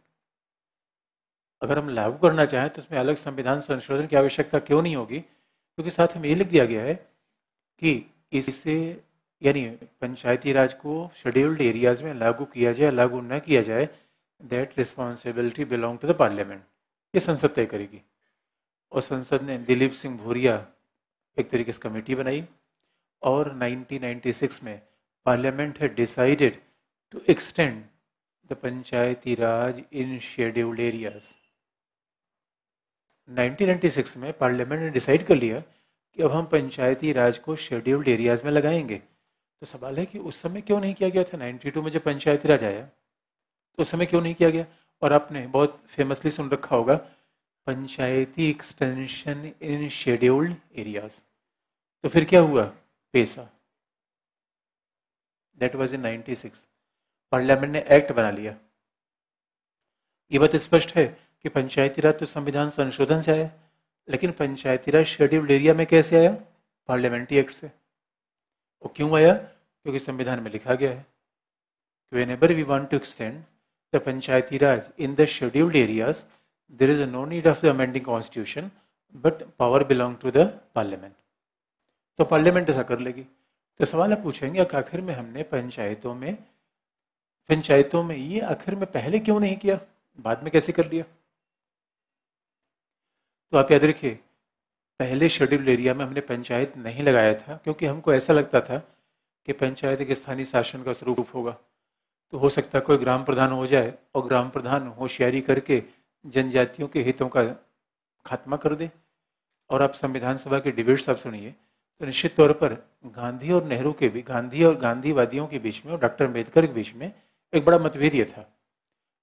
S1: अगर हम लागू करना चाहें तो उसमें अलग संविधान संशोधन की आवश्यकता क्यों नहीं होगी क्योंकि साथ में ये लिख दिया गया है कि इससे यानी पंचायती राज को शेड्यूल्ड एरियाज में लागू किया जाए लागू न किया जाए that responsibility belong to the parliament ये संसद तय करेगी और संसद ने दिलीप सिंह भूरिया एक तरीके से कमेटी बनाई और 1996 में पार्लियामेंट है decided to extend the panchayati raj in scheduled areas 1996 में पार्लियामेंट ने डिसाइड कर लिया कि अब हम पंचायती राज को शेड्यूल्ड एरियाज में लगाएंगे तो सवाल है कि उस समय क्यों नहीं किया गया था 92 में जब पंचायती राज आया तो उस समय क्यों नहीं किया गया और आपने बहुत फेमसली सुन रखा होगा panchayati extension in scheduled areas तो फिर क्या हुआ PESA that was in 96 parliament ने एक्ट बना लिया ये बात स्पष्ट है कि पंचायती राज तो संविधान संशोधन से आया लेकिन पंचायती राज शेड्यूल्ड एरिया में कैसे आया पार्लियामेंट्री एक्ट से वो क्यों आया क्योंकि संविधान में लिखा गया है whenever we want to extend the panchayati raj in the scheduled areas there is no need of the amending constitution but power belong to the parliament तो पार्लियामेंट ऐसा कर लेगी तो सवाल आप पूछेंगे कि आखिर में हमने पंचायतों में पंचायतों में ये आखिर में पहले क्यों नहीं किया बाद में कैसे कर लिया तो आप याद रखिए पहले शेड्यूल्ड एरिया में हमने पंचायत नहीं लगाया था क्योंकि हमको ऐसा लगता था कि पंचायत एक स्थानीय शासन का स्वरूप होगा तो हो सकता है कोई ग्राम प्रधान हो जाए और ग्राम प्रधान होशियारी करके जनजातियों के हितों का खात्मा कर दे और आप संविधान सभा के डिबेट्स आप सुनिए तो निश्चित तौर पर गांधी और नेहरू के भी गांधी और गांधीवादियों के बीच में और डॉक्टर अम्बेडकर के बीच में एक बड़ा मतभेद ये था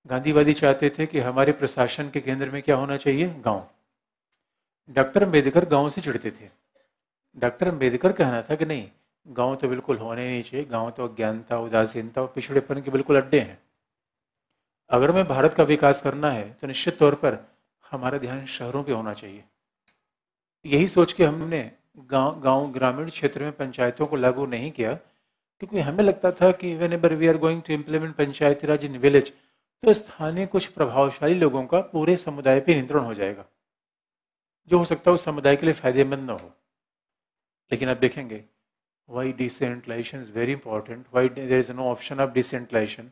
S1: गांधीवादी चाहते थे कि हमारे प्रशासन के केंद्र में क्या होना चाहिए गांव डॉक्टर अम्बेडकर गांव से चिढ़ते थे डॉक्टर अम्बेडकर कहना था कि नहीं गांव तो बिल्कुल होने नहीं चाहिए गांव तो अज्ञानता उदासीनता और पिछड़ेपन के बिल्कुल अड्डे हैं अगर हमें भारत का विकास करना है तो निश्चित तौर पर हमारा ध्यान शहरों पे होना चाहिए यही सोच के हमने गांव गांव ग्रामीण क्षेत्र में पंचायतों को लागू नहीं किया क्योंकि हमें लगता था कि whenever we are going to implement panchayati raj in village तो स्थानीय कुछ प्रभावशाली लोगों का पूरे समुदाय पर नियंत्रण हो जाएगा जो हो सकता है उस समुदाय के लिए फायदेमंद ना हो लेकिन आप देखेंगे why decentralization is very important why there is no option of decentralization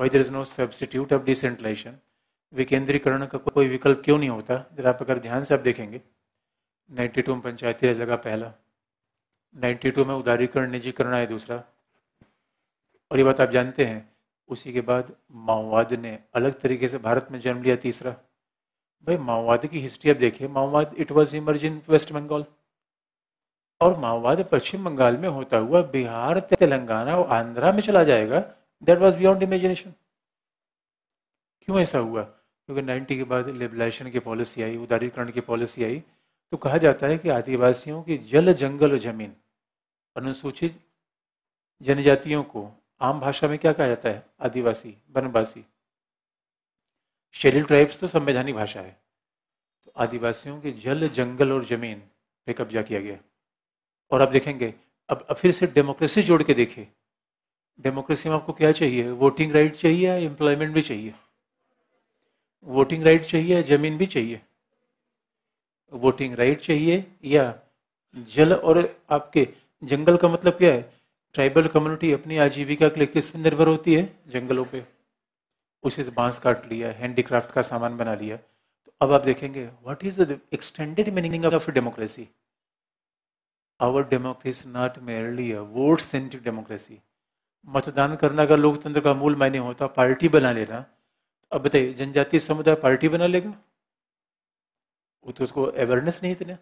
S1: why there is no substitute of decentralization विकेंद्रीकरण का कोई विकल्प क्यों नहीं होता जरा आप अगर ध्यान से आप देखेंगे नाइन्टी टू में पंचायती राज लगा पहला नाइन्टी टू में उदारीकरण निजीकरण आया दूसरा और ये बात आप जानते हैं उसी के बाद माओवाद ने अलग तरीके से भारत में जन्म लिया तीसरा भाई माओवादी की हिस्ट्री आप देखिए माओवाद it was emerge in West Bengal और माओवाद पश्चिम बंगाल में होता हुआ बिहार तेलंगाना और आंध्रा में चला जाएगा दैट वॉज बियॉन्ड इमेजिनेशन क्यों ऐसा हुआ क्योंकि नाइन्टी के बाद लिबलाइजेशन की पॉलिसी आई उदारीकरण की पॉलिसी आई तो कहा जाता है कि आदिवासियों की जल जंगल और जमीन अनुसूचित जनजातियों को आम भाषा में क्या कहा जाता है आदिवासी वनवासी शेड्यूल ट्राइब्स तो संवैधानिक भाषा है तो आदिवासियों के जल जंगल और जमीन पे कब्जा किया गया और आप देखेंगे अब फिर से डेमोक्रेसी जोड़ के देखिए डेमोक्रेसी में आपको क्या चाहिए वोटिंग राइट चाहिए या एम्प्लॉयमेंट भी चाहिए वोटिंग राइट चाहिए या जमीन भी चाहिए वोटिंग राइट चाहिए या जल और आपके जंगल का मतलब क्या है ट्राइबल कम्युनिटी अपनी आजीविका के लिए किस पर निर्भर होती है जंगलों पे उसे बांस काट लिया हैंडीक्राफ्ट का सामान बना लिया तो अब आप देखेंगे what is the extended meaning of democracy our democracy not merely a vote centric democracy मतदान करना का लोकतंत्र का मूल मायने होता पार्टी बना लेना अब बताइए जनजातीय समुदाय पार्टी बना लेगा वो तो उसको अवेयरनेस नहीं इतने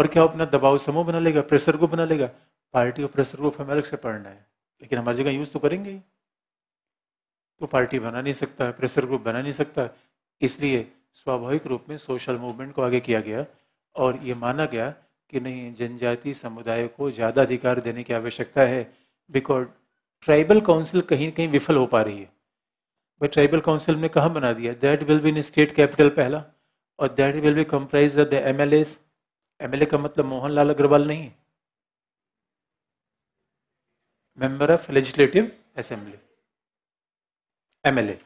S1: और क्या अपना दबाव समूह बना लेगा प्रेशर को बना लेगा पार्टी और प्रेशर ग्रुप हमें अलग से पढ़ना है लेकिन हमारी जगह यूज तो करेंगे ही तो पार्टी बना नहीं सकता है प्रेशर ग्रुप बना नहीं सकता इसलिए स्वाभाविक रूप में सोशल मूवमेंट को आगे किया गया और ये माना गया कि नहीं जनजाति समुदाय को ज़्यादा अधिकार देने की आवश्यकता है बिकॉज ट्राइबल काउंसिल कहीं कहीं विफल हो पा रही है भाई ट्राइबल काउंसिल ने कहाँ बना दिया that will be in state capital पहला और that will be comprise of the M L S M L A का मतलब मोहन लाल अग्रवाल नहीं member of legislative assembly MLA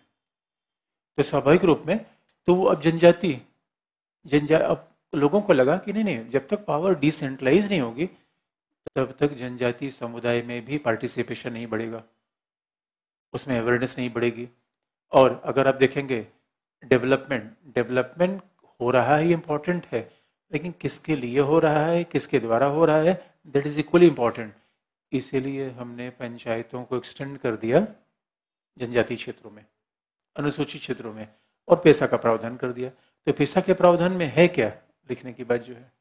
S1: तो स्वाभाविक रूप में तो वो अब जनजाति जनजा अब लोगों को लगा कि नहीं नहीं जब तक पावर डिसेंट्रलाइज नहीं होगी तब तक जनजाति समुदाय में भी पार्टिसिपेशन नहीं बढ़ेगा उसमें अवेयरनेस नहीं बढ़ेगी और अगर आप देखेंगे डेवलपमेंट डेवलपमेंट हो रहा ही इम्पॉर्टेंट है लेकिन किसके लिए हो रहा है किसके द्वारा हो रहा है दैट इज़ इक्वली इम्पॉर्टेंट इसीलिए हमने पंचायतों को एक्सटेंड कर दिया जनजातीय क्षेत्रों में अनुसूचित क्षेत्रों में और पैसा का प्रावधान कर दिया तो पैसा के प्रावधान में है क्या लिखने की बात जो है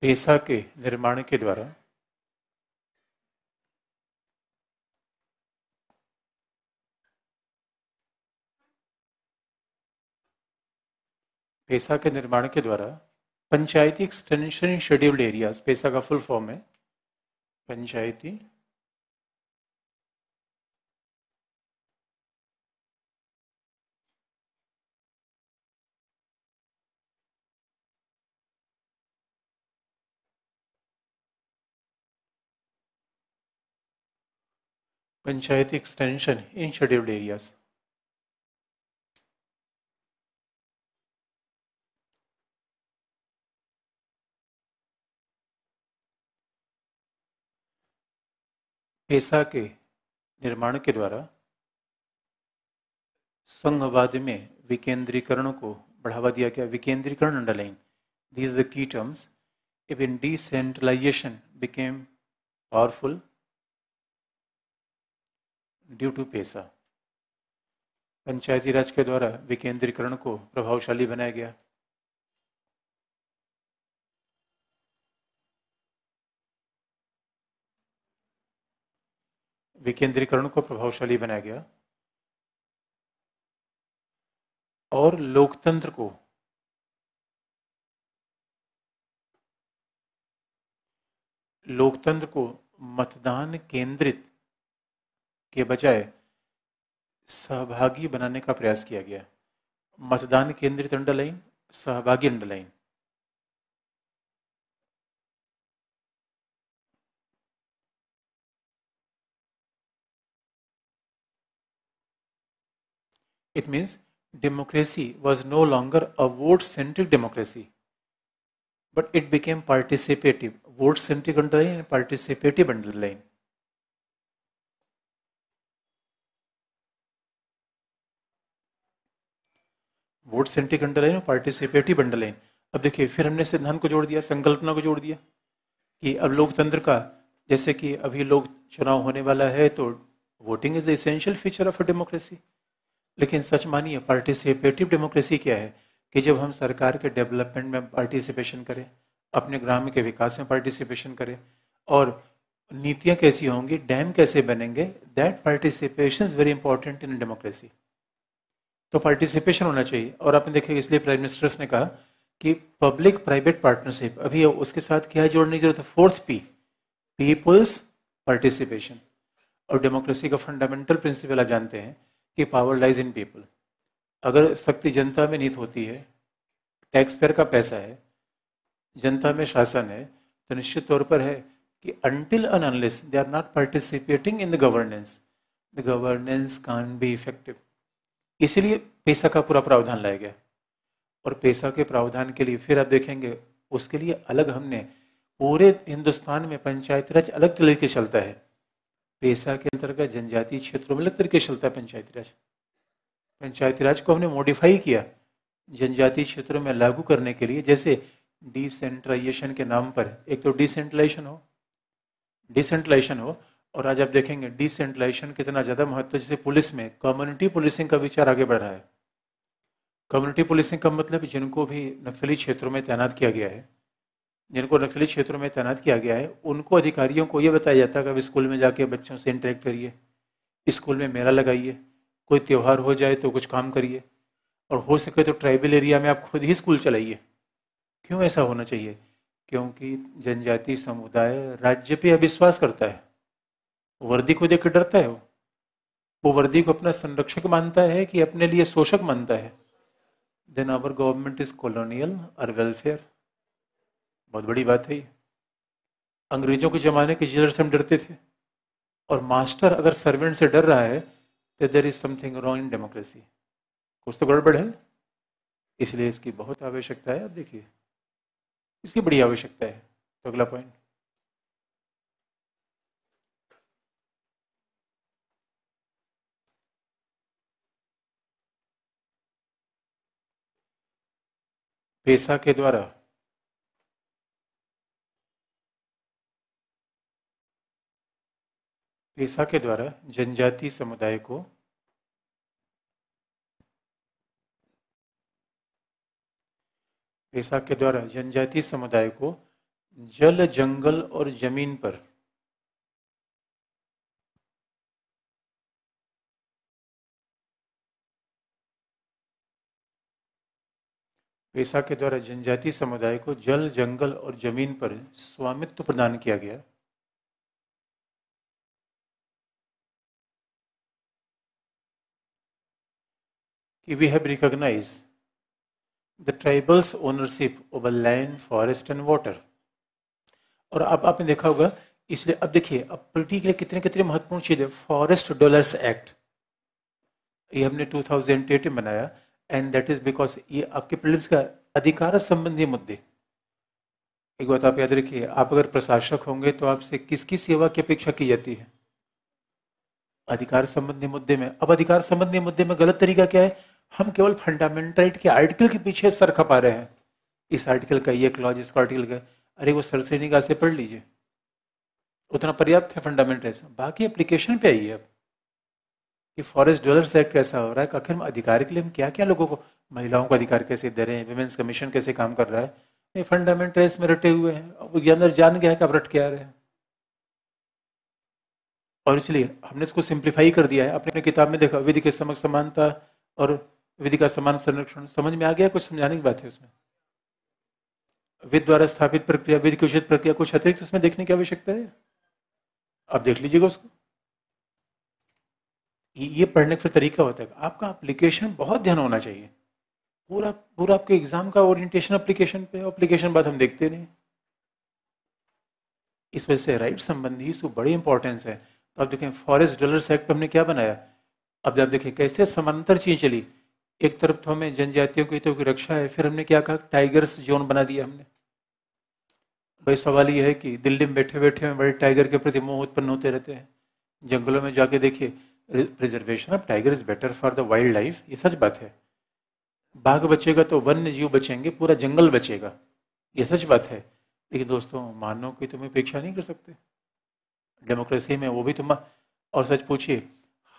S1: पेशा के निर्माण के द्वारा पैसा के निर्माण के द्वारा पंचायती एक्सटेंशन शेड्यूल्ड एरिया पैसा का फुल फॉर्म है panchayati panchayati extension in scheduled areas ऐसा के निर्माण के द्वारा संघवाद में विकेंद्रीकरण को बढ़ावा दिया गया विकेंद्रीकरण underline these the key terms if in decentralization became powerful due to PESA panchayati raj के द्वारा विकेंद्रीकरण को प्रभावशाली बनाया गया विकेंद्रीकरण को प्रभावशाली बनाया गया और लोकतंत्र को लोकतंत्र को मतदान केंद्रित के बजाय सहभागी बनाने का प्रयास किया गया मतदान केंद्रित अंडरलाइन सहभागी underline It means democracy was no longer a vote-centric democracy, but it became participative. Vote-centric underline and participative underline. Vote centric underline और पार्टिसिपेटिव अंडरलाइन अब देखिए फिर हमने सिद्धांत को जोड़ दिया संकल्पना को जोड़ दिया कि अब लोकतंत्र का जैसे कि अभी लोग चुनाव होने वाला है तो voting is the essential feature of a democracy लेकिन सच मानिए पार्टिसिपेटिव डेमोक्रेसी क्या है कि जब हम सरकार के डेवलपमेंट में पार्टिसिपेशन करें अपने ग्राम के विकास में पार्टिसिपेशन करें और नीतियाँ कैसी होंगी डैम कैसे बनेंगे that participation is very important in democracy तो पार्टिसिपेशन होना चाहिए और आपने देखिए इसलिए प्राइम मिनिस्टर्स ने कहा कि पब्लिक प्राइवेट पार्टनरशिप अभी उसके साथ क्या जोड़ने की जरूरत है फोर्थ पी पीपल्स पार्टिसिपेशन और डेमोक्रेसी का फंडामेंटल प्रिंसिपल आप जानते हैं कि पावर लाइज इन पीपल अगर शक्ति जनता में नीत होती है टैक्स पेयर का पैसा है जनता में शासन है तो निश्चित तौर पर है कि until un unless they are not participating in the governance the governance can be effective इसीलिए पैसा का पूरा प्रावधान लाया गया और पैसा के प्रावधान के लिए फिर आप देखेंगे उसके लिए अलग हमने पूरे हिंदुस्तान में पंचायत राज अलग तरीके चलता है पेशा के अंतर्गत जनजातीय क्षेत्रों में अलग तरीके चलता है पंचायती राज पंचायती राज को हमने मॉडिफाई किया जनजातीय क्षेत्रों में लागू करने के लिए जैसे डिसेंट्राइजेशन के नाम पर एक तो डिसेंट्रलाइजेशन हो डिसेंट्रलाइजेशन हो और आज आप देखेंगे डिसेंट्रलाइजेशन कितना ज़्यादा महत्व जैसे पुलिस में कम्युनिटी पुलिसिंग का विचार आगे बढ़ रहा है कम्युनिटी पुलिसिंग का मतलब जिनको भी नक्सली क्षेत्रों में तैनात किया गया है जिनको नक्सली क्षेत्रों में तैनात किया गया है उनको अधिकारियों को ये बताया जाता है कि अभी स्कूल में जाके बच्चों से इंटरेक्ट करिए स्कूल में मेला लगाइए कोई त्यौहार हो जाए तो कुछ काम करिए और हो सके तो ट्राइबल एरिया में आप खुद ही स्कूल चलाइए क्यों ऐसा होना चाहिए क्योंकि जनजाति समुदाय राज्य पे अविश्वास करता है वर्दी को देख के डरता है वो वो वर्दी को अपना संरक्षक मानता है कि अपने लिए शोषक मानता है then our government is colonial और वेलफेयर बहुत बड़ी बात है ये अंग्रेजों के जमाने के जेलर से हम डरते थे और मास्टर अगर सर्वेंट से डर रहा है तो there is something wrong in democracy कुछ तो गड़बड़ है इसलिए इसकी बहुत आवश्यकता है आप देखिए इसकी बड़ी आवश्यकता है तो अगला पॉइंट पेशा के द्वारा पेशा के द्वारा जनजाति समुदाय को पेशा के द्वारा जनजाति समुदाय को जल जंगल और जमीन पर पेशा के द्वारा जनजाति समुदाय को जल जंगल और जमीन पर स्वामित्व प्रदान किया गया we have recognize the tribals ownership over land forest and water और अब आपने देखा होगा इसलिए अब देखिए अब पोलिटी के लिए कितने कितने महत्वपूर्ण है फॉरेस्ट डॉलर्स एक्ट ये हमने 2008 में बनाया एंड दैट इज बिकॉज ये आपके प्रिलिम्स का अधिकार संबंधी मुद्दे एक बात आप याद रखिए आप अगर प्रशासक होंगे तो आपसे किसकी सेवा की अपेक्षा की जाती है अधिकार संबंधी मुद्दे में अब अधिकार संबंधी मुद्दे में गलत तरीका क्या है हम केवल फंडामेंटल के आर्टिकल के पीछे सर खपा रहे हैं इस आर्टिकल का ये क्लॉज इसका आर्टिकल का अरे वो सर से से पढ़ लीजिए उतना पर्याप्त है फंडामेंटल बाकी एप्लीकेशन पे आइए अब कि फॉरेस्ट डॉलर्स एक्ट कैसा हो रहा है आखिर अधिकार के लिए हम क्या क्या लोगों को महिलाओं को अधिकार कैसे दे रहे हैं वुमेन्स कमीशन कैसे काम कर रहा है ये फंडामेंटल में रटे हुए हैं अंदर जान गया है कि अब रट के आ रहे हैं और इसलिए हमने इसको सिंप्लीफाई कर दिया है अपने किताब में देखा विधि के समक्ष समानता और विधि का समान संरक्षण समझ में आ गया कुछ समझाने की बात है उसमें विद द्वारा स्थापित प्रक्रिया विधि की उचित प्रक्रिया कुछ अतिरिक्त उसमें देखने की आवश्यकता है आप देख लीजिएगा उसको ये पढ़ने का तरीका होता है आपका एप्लीकेशन बहुत ध्यान होना चाहिए पूरा पूरा आपके एग्जाम का ओरिएंटेशन एप्लीकेशन पे एप्लीकेशन बात हम देखते नहीं इस वजह से राइट संबंधी इसको बड़ी इंपॉर्टेंस है तो आप देखें फॉरेस्ट डॉलर एक्ट पर हमने क्या बनाया अब जब देखें कैसे समांतर चीज चली एक तरफ तो हमें जनजातियों की तो की रक्षा है फिर हमने क्या कहा टाइगर्स जोन बना दिया हमने भाई तो सवाल ये है कि दिल्ली में बैठे बैठे हमें बड़े टाइगर के प्रति मोह उत्पन्न होते रहते हैं जंगलों में जाके देखिए preservation of tiger is better for the wildlife ये सच बात है बाघ बचेगा तो वन्य जीव बचेंगे पूरा जंगल बचेगा ये सच बात है लेकिन दोस्तों मानव की तुम्हें अपेक्षा नहीं कर सकते डेमोक्रेसी में वो भी तुम और सच पूछिए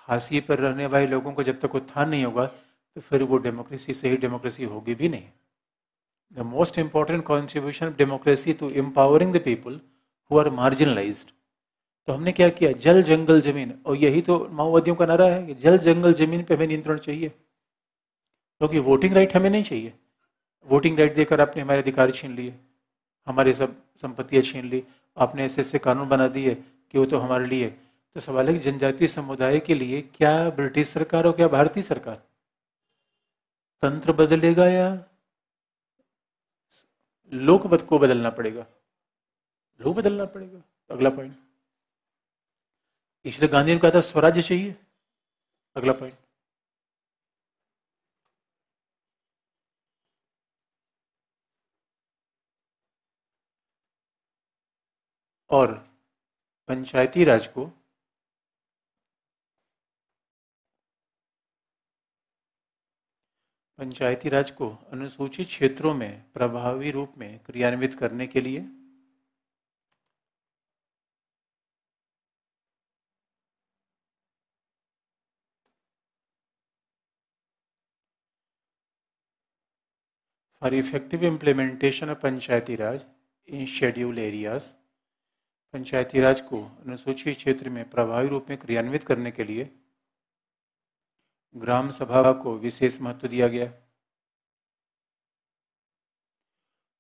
S1: हाशिए पर रहने वाले लोगों को जब तक उत्थान नहीं होगा तो फिर वो डेमोक्रेसी सही डेमोक्रेसी होगी भी नहीं the most important contribution of democracy to empowering the people who are marginalize तो हमने क्या किया जल जंगल जमीन और यही तो माओवादियों का नारा है कि जल जंगल जमीन पे हमें नियंत्रण चाहिए क्योंकि तो वोटिंग राइट हमें नहीं चाहिए वोटिंग राइट देकर आपने हमारे अधिकार छीन लिए हमारे सब संपत्तियाँ छीन ली आपने ऐसे ऐसे कानून बना दिए कि वो तो हमारे लिए तो सवाल है कि जनजातीय समुदाय के लिए क्या ब्रिटिश सरकार और क्या भारतीय सरकार तंत्र बदलेगा या लोक को बदलना पड़ेगा लोक बदलना पड़ेगा अगला पॉइंट इसलिए गांधी ने कहा था स्वराज्य चाहिए अगला पॉइंट और पंचायती राज को पंचायती राज को अनुसूचित क्षेत्रों में प्रभावी रूप में क्रियान्वित करने के लिए for effective implementation of panchayati raj in schedule areas panchayati raj को अनुसूचित क्षेत्र में प्रभावी रूप में क्रियान्वित करने के लिए ग्राम सभा को विशेष महत्व दिया गया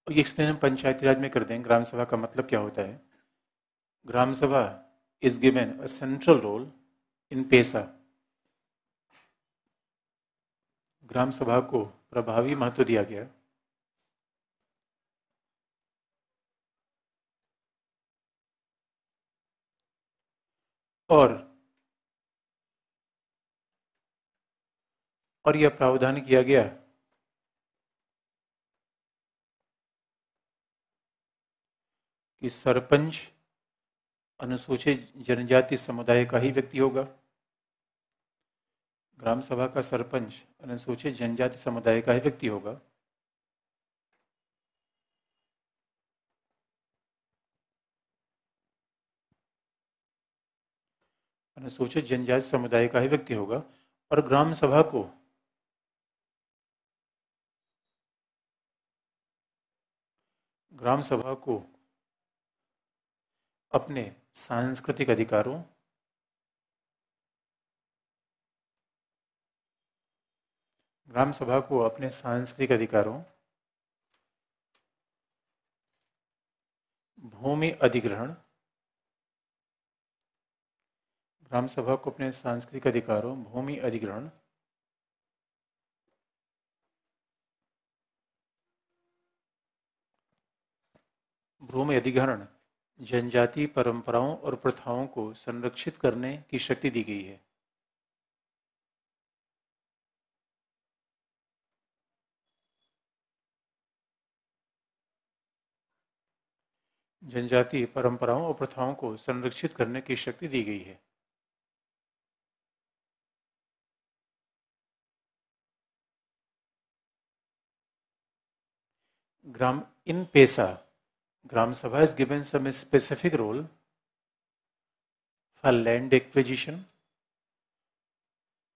S1: और ये एक्सप्लेन हम पंचायती राज में कर दें ग्राम सभा का मतलब क्या होता है gram sabha is given a central role in PESA gram सभा को प्रभावी महत्व दिया गया और और यह प्रावधान किया गया कि सरपंच अनुसूचित जनजाति समुदाय का ही व्यक्ति होगा ग्राम सभा का सरपंच अनुसूचित जनजाति समुदाय का ही व्यक्ति होगा अनुसूचित जनजाति समुदाय का ही व्यक्ति होगा और ग्राम सभा को ग्राम सभा को अपने सांस्कृतिक अधिकारों ग्राम सभा को अपने सांस्कृतिक अधिकारों भूमि अधिग्रहण ग्राम सभा को अपने सांस्कृतिक अधिकारों भूमि अधिग्रहण भूमि अधिग्रहण जनजातीय परंपराओं और प्रथाओं को संरक्षित करने की शक्ति दी गई है जनजातीय परंपराओं और प्रथाओं को संरक्षित करने की शक्ति दी गई है ग्राम इन पेशा Gram Sabha is given some specific role for land acquisition,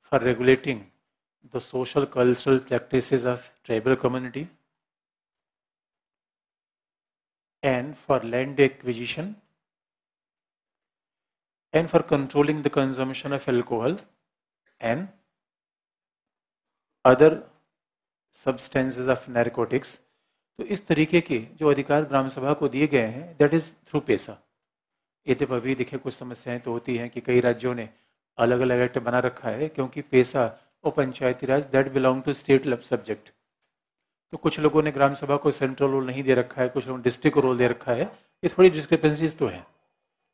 S1: for regulating the social cultural practices of tribal community, and for land acquisition, and for controlling the consumption of alcohol and other substances of narcotics तो इस तरीके के जो अधिकार ग्राम सभा को दिए गए हैं दैट इज थ्रू पैसा इतने पर तो अभी देखिए कुछ समस्याएं तो होती हैं कि कई राज्यों ने अलग अलग एक्ट बना रखा है क्योंकि पैसा और panchayati raj that belong to state subject तो कुछ लोगों ने ग्राम सभा को सेंट्रल रोल नहीं दे रखा है कुछ लोगों ने डिस्ट्रिक्ट को रोल दे रखा है ये थोड़ी डिस्क्रिपेंसीज तो है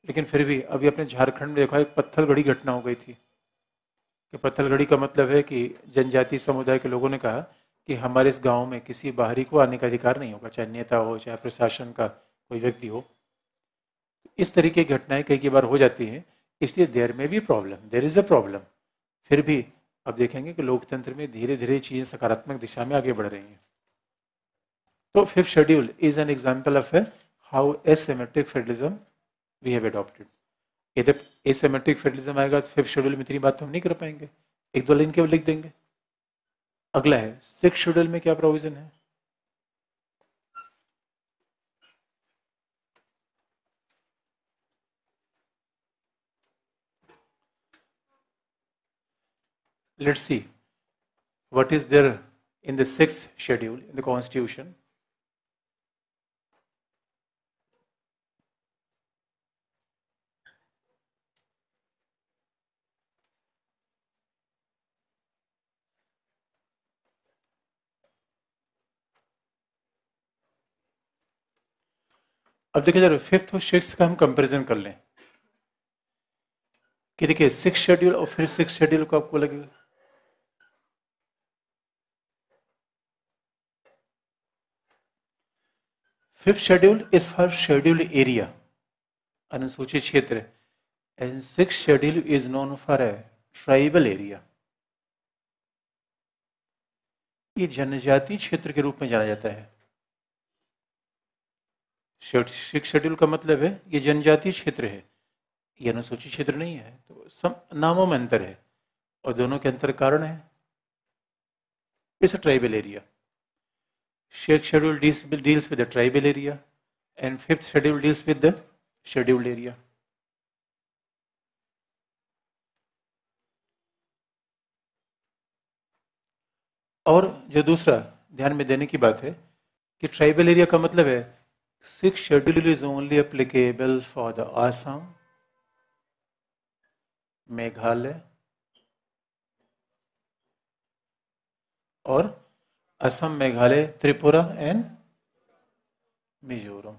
S1: लेकिन फिर भी अभी अपने झारखंड में देखा एक पत्थलगढ़ी घटना हो गई थी कि पत्थलगढ़ी का मतलब है कि जनजातीय समुदाय के लोगों ने कहा कि हमारे इस गांव में किसी बाहरी को आने का अधिकार नहीं होगा चाहे नेता हो चाहे प्रशासन का कोई व्यक्ति हो इस तरीके की घटनाएं कई कई बार हो जाती हैं इसलिए देर में भी problem there is a problem फिर भी अब देखेंगे कि लोकतंत्र में धीरे धीरे चीज़ें सकारात्मक दिशा में आगे बढ़ रही हैं तो fifth schedule is an example of a how asymmetric federalism we have adopted यदि एसेमेट्रिक फेडरलिज्म आएगा तो फिफ्थ शेड्यूल में इतनी बात तो हम नहीं कर पाएंगे एक दो लाइन केवल लिख देंगे अगला है सिक्स शेड्यूल में क्या प्रोविजन है let's see what is there in the six schedule in the constitution अब देखिए जरा फिफ्थ और सिक्स का हम कंपैरिजन कर लें कि देखिए सिक्स शेड्यूल और फिर सिक्स शेड्यूल को आपको लगेगा fifth schedule is for schedule area अनुसूचित क्षेत्र and six schedule is known for a tribal area ये जनजाति क्षेत्र के रूप में जाना जाता है सिक्स शेड्यूल का मतलब है ये जनजातीय क्षेत्र है ये अनुसूचित क्षेत्र नहीं है तो सम नामों में अंतर है और दोनों के अंतर कारण है इस ट्राइबल एरिया शेख schedule deals with the tribal area and fifth schedule deals with the scheduled area और जो दूसरा ध्यान में देने की बात है कि ट्राइबल एरिया का मतलब है Sixth schedule is only applicable for the Assam, Meghalaya, or Assam, Meghalaya, Tripura, and Mizoram.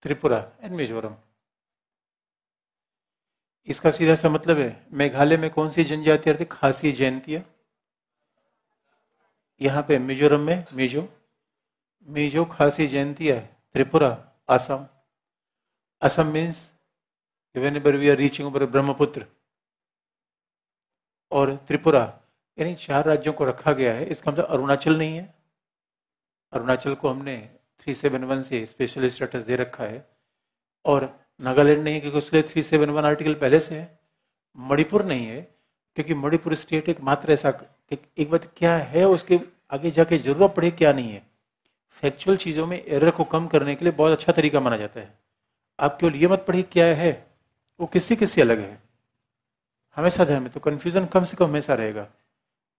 S1: Tripura and Mizoram. इसका सीधा सा मतलब है मेघालय में कौन सी जनजाति आती खासी जयंतिया यहाँ पे मिजोरम में मिजो मिजो खासी जयंतिया है Tripura Assam Assam means whenever we are reaching over Brahmaputra और त्रिपुरा यानी चार राज्यों को रखा गया है इसका मतलब अरुणाचल नहीं है अरुणाचल को हमने थ्री सेवन वन से स्पेशल स्टेटस दे रखा है और नागालैंड नहीं है क्योंकि उसके थ्री सेवन वन आर्टिकल पहले से है मणिपुर नहीं है क्योंकि मणिपुर स्टेट एक मात्र ऐसा एक बात क्या है उसके आगे जाके जरूरत पड़े क्या नहीं है फैक्चुअल चीज़ों में एरर को कम करने के लिए बहुत अच्छा तरीका माना जाता है आप केवल ये मत पढ़े क्या है वो किससे किससे अलग है हमेशा ध्यान में तो कन्फ्यूजन कम से कम हमेशा रहेगा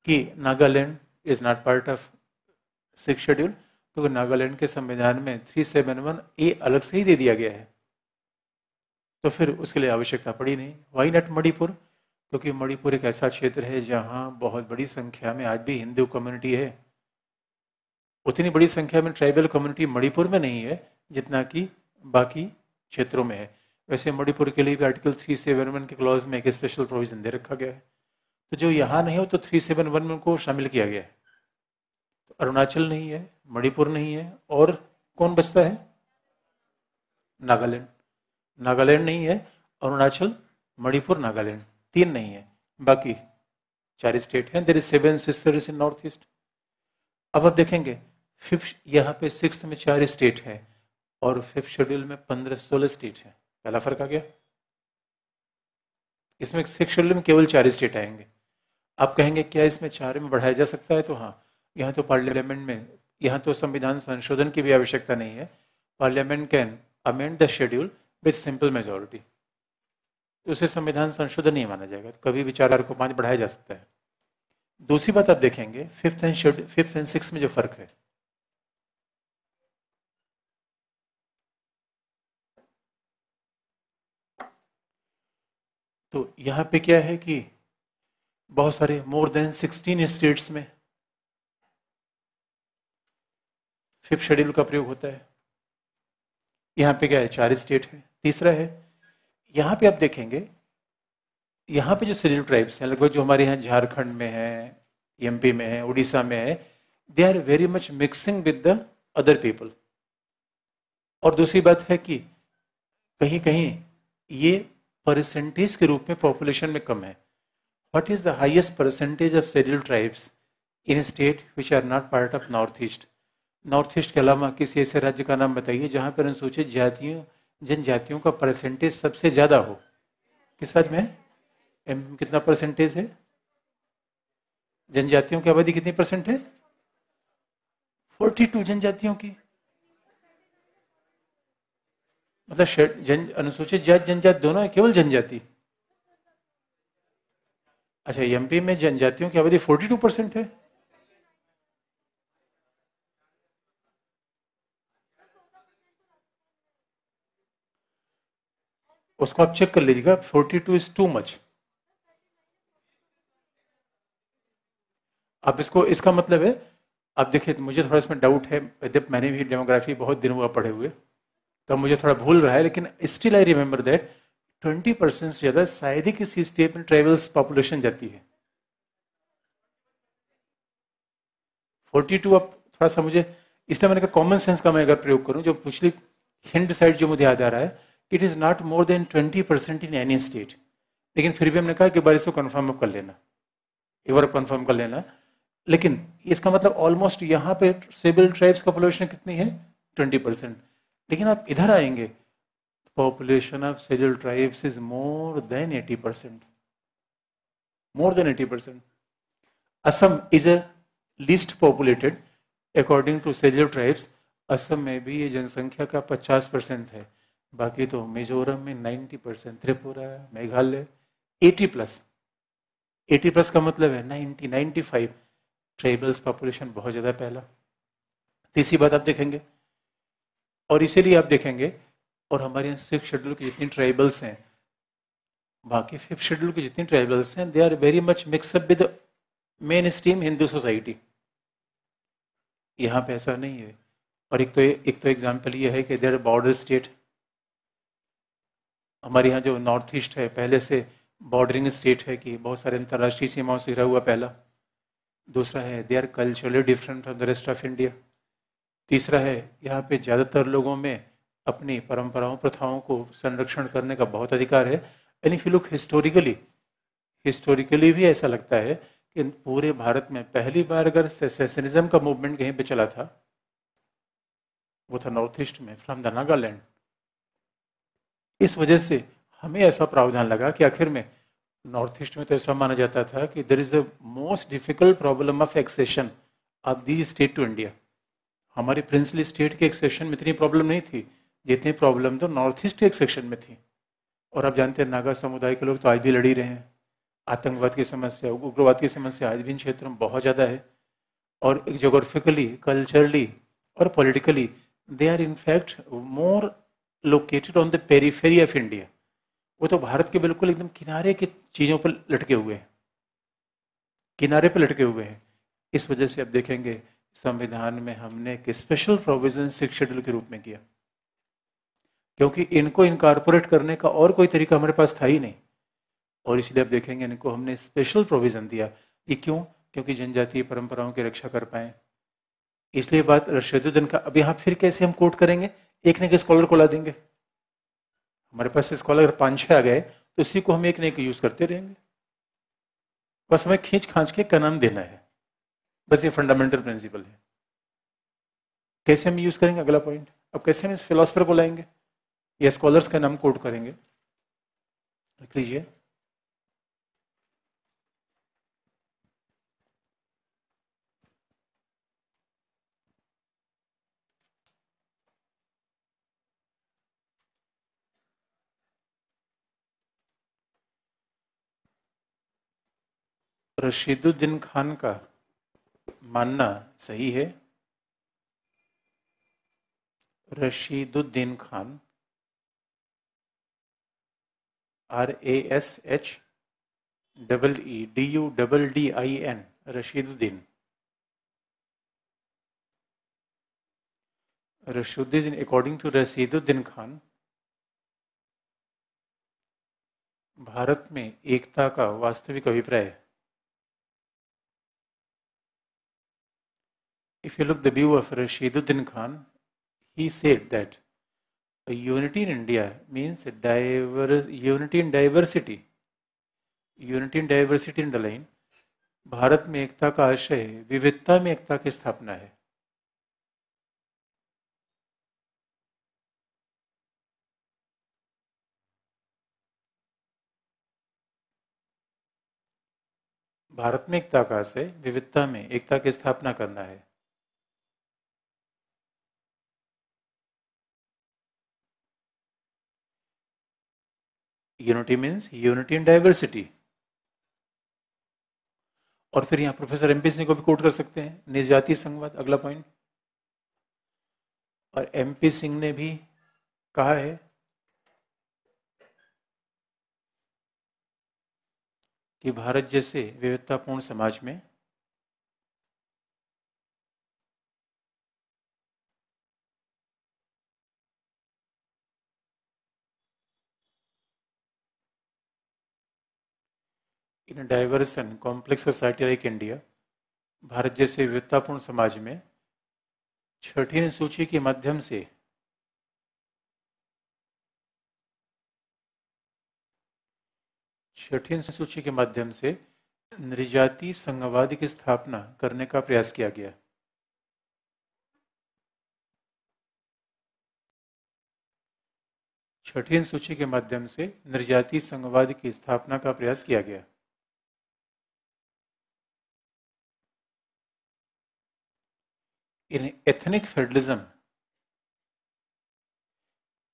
S1: कि Nagaland is not part of six schedule क्योंकि नागालैंड के संविधान में थ्री सेवन वन ए अलग से ही दे दिया गया है तो फिर उसके लिए आवश्यकता पड़ी नहीं वाई नट मणिपुर क्योंकि मणिपुर एक ऐसा क्षेत्र है जहाँ बहुत बड़ी संख्या में आज भी हिंदू कम्युनिटी है उतनी बड़ी संख्या में ट्राइबल कम्युनिटी मणिपुर में नहीं है जितना कि बाकी क्षेत्रों में है वैसे मणिपुर के लिए भी आर्टिकल थ्री सेवन वन के क्लॉज में एक स्पेशल प्रोविजन दे रखा गया है तो जो यहाँ नहीं हो तो थ्री सेवन वन में को शामिल किया गया है तो अरुणाचल नहीं है मणिपुर नहीं है और कौन बचता है नागालैंड नागालैंड नहीं है अरुणाचल मणिपुर नागालैंड तीन नहीं है बाकी चार स्टेट हैं there is seven sister in north east अब आप देखेंगे फिफ्थ यहाँ पे सिक्स में चार स्टेट हैं और फिफ्थ शेड्यूल में पंद्रह सोलह स्टेट हैं पहला फर्क आ गया इसमें सिक्स शेड्यूल में केवल चार स्टेट आएंगे आप कहेंगे क्या इसमें चार में बढ़ाया जा सकता है तो हाँ यहाँ तो पार्लियामेंट में यहाँ तो संविधान संशोधन की भी आवश्यकता नहीं है parliament can amend the schedule with simple majority तो उसे संविधान संशोधन नहीं माना जाएगा तो कभी विचार को पांच बढ़ाया जा सकता है दूसरी बात आप देखेंगे फिफ्थ एंड शेड फिफ्थ एंड सिक्स में जो फर्क है तो यहां पे क्या है कि बहुत सारे मोर देन सिक्सटीन स्टेट्स में फिफ्थ शेड्यूल का प्रयोग होता है यहाँ पे क्या है चार स्टेट है तीसरा है यहाँ पे आप देखेंगे यहाँ पे जो शेड्यूल ट्राइब्स हैं लगभग जो हमारे यहाँ झारखंड में है एमपी e में है उड़ीसा में है they are very much mixing with the other people और दूसरी बात है कि कहीं कहीं ये परसेंटेज के रूप में पॉपुलेशन में कम है is the highest percentage of schedule tribes in state which are not part of north east north east के अलावा किसी ऐसे राज्य का नाम बताइए जहां पर अनुसूचित जातियों जनजातियों का परसेंटेज सबसे ज्यादा हो किस राज्य में एम कितना परसेंटेज है जनजातियों की आबादी कितनी परसेंट है फोर्टी टू जनजातियों की मतलब जन अनुसूचित जात जनजाति दोनों है केवल जनजाति अच्छा एमपी में जनजातियों की आबादी फोर्टी टू परसेंट है उसको आप चेक कर लीजिएगा forty two is too much आप इसको इसका मतलब है आप देखिए मुझे थोड़ा इसमें डाउट है यद्यप मैंने भी डेमोग्राफी बहुत दिन हुआ पढ़े हुए तो मुझे थोड़ा भूल रहा है लेकिन still I remember that twenty percent से ज़्यादा शायद ही किसी स्टेट में ट्रेवल्स पॉपुलेशन जाती है फोर्टी टू अब थोड़ा सा मुझे इसलिए मैंने कहा कॉमन सेंस का मैं अगर प्रयोग करूं जो पिछली हिंड साइड जो मुझे याद आ रहा है it is not more than twenty percent in any state लेकिन फिर भी हमने कहा कि बार इसको कन्फर्म अप कर लेना एक बार कन्फर्म कर लेना लेकिन इसका मतलब ऑलमोस्ट यहाँ पे सिविल ट्राइब्स का पॉपुलेशन कितनी है ट्वेंटी परसेंट लेकिन आप इधर आएंगे population population tribes is more than eighty percent more than eighty percent Assam is a least populated according to schedule tribes Assam में भी ये जनसंख्या का 50 परसेंट है बाकी तो मिजोरम में 90 percent Tripura Meghalaya 80 plus 80 plus का मतलब है 90 95 ट्राइबल्स पॉपुलेशन बहुत ज़्यादा पहला तीसरी बात आप देखेंगे और इसीलिए आप देखेंगे और हमारे यहाँ सिक्स शेड्यूल की जितनी ट्राइबल्स हैं बाकी फिफ्थ शेड्यूल की जितनी ट्राइबल्स हैं they are very much mixup with mainstream Hindu society यहाँ पे ऐसा नहीं है और एक तो एक तो एग्जाम्पल ये है कि देर बॉर्डर स्टेट हमारे यहाँ जो नॉर्थ ईस्ट है पहले से बॉर्डरिंग स्टेट है कि बहुत सारे अंतर्राष्ट्रीय सीमाओं से घिरा हुआ पहला दूसरा है they are culturally different from the rest of India तीसरा है यहाँ पे ज़्यादातर लोगों में अपनी परंपराओं प्रथाओं को संरक्षण करने का बहुत अधिकार है यानी फिर लुक हिस्टोरिकली हिस्टोरिकली भी ऐसा लगता है कि पूरे भारत में पहली बार अगर सेसनिज्म का मूवमेंट कहीं पे चला था वो था नॉर्थ ईस्ट में फ्रॉम द नागालैंड इस वजह से हमें ऐसा प्रावधान लगा कि आखिर में नॉर्थ ईस्ट में तो ऐसा माना जाता था कि there is the most difficult problem of accession of the state to India हमारे प्रिंसली स्टेट के एक्सेशन में इतनी प्रॉब्लम नहीं थी जितनी प्रॉब्लम तो नॉर्थ ईस्ट के सेक्शन में थी और आप जानते हैं नागा समुदाय के लोग तो आज भी लड़ी रहे हैं आतंकवाद की समस्या उग्रवाद की समस्या आज भी इन क्षेत्रों में बहुत ज़्यादा है और जोग्राफिकली कल्चरली और politically they are in fact more located on the periphery of India वो तो भारत के बिल्कुल एकदम किनारे की चीज़ों पर लटके हुए हैं किनारे पर लटके हुए हैं इस वजह से आप देखेंगे संविधान में हमने एक स्पेशल प्रोविजन सिक्स शेड्यूल के रूप में किया क्योंकि इनको इनकारपोरेट करने का और कोई तरीका हमारे पास था ही नहीं और इसलिए आप देखेंगे इनको हमने स्पेशल प्रोविजन दिया ये क्यों क्योंकि जनजातीय परंपराओं की रक्षा कर पाए इसलिए बात रशेदुद्दीन का अब यहाँ फिर कैसे हम कोट करेंगे एक ने एक स्कॉलर को ला देंगे हमारे पास स्कॉलर पाँच छः आ गए तो इसी को हम एक ने एक यूज करते रहेंगे बस हमें खींच खांच के का नाम देना है बस ये फंडामेंटल प्रिंसिपल है कैसे हम यूज करेंगे अगला पॉइंट अब कैसे हम इस फिलोसफर को लाएंगे या स्कॉलर्स का नाम कोट करेंगे लिख लीजिए रशीदुद्दीन खान का मानना सही है Rashiduddin Khan R A S H double E D U double D I N Rashiduddin Rashiduddin according to Rashiduddin Khan Bharat में एकता का वास्तविक अभिप्राय है If you look the view of Rashiduddin Khan, he said that a unity in India means a diverse, unity in diversity. Unity in diversity in the line. Bharat में एकता का आशय है विविधता में एकता की स्थापना है भारत में एकता का आशय विविधता में एकता की स्थापना करना है unity means unity in diversity और फिर यहाँ प्रोफेसर एम सिंह को भी कोट कर सकते हैं निजातीय संघवाद अगला पॉइंट और एम सिंह ने भी कहा है कि भारत जैसे विविधतापूर्ण समाज में in diverse and complex society like India Bharat जैसे विविधतापूर्ण समाज में छठी सूची के माध्यम से छठी सूची के माध्यम से निर्जाति संघवाद की स्थापना करने का प्रयास किया गया छठी सूची के माध्यम से निर्जाति संघवाद की स्थापना का प्रयास किया गया in ethnic federalism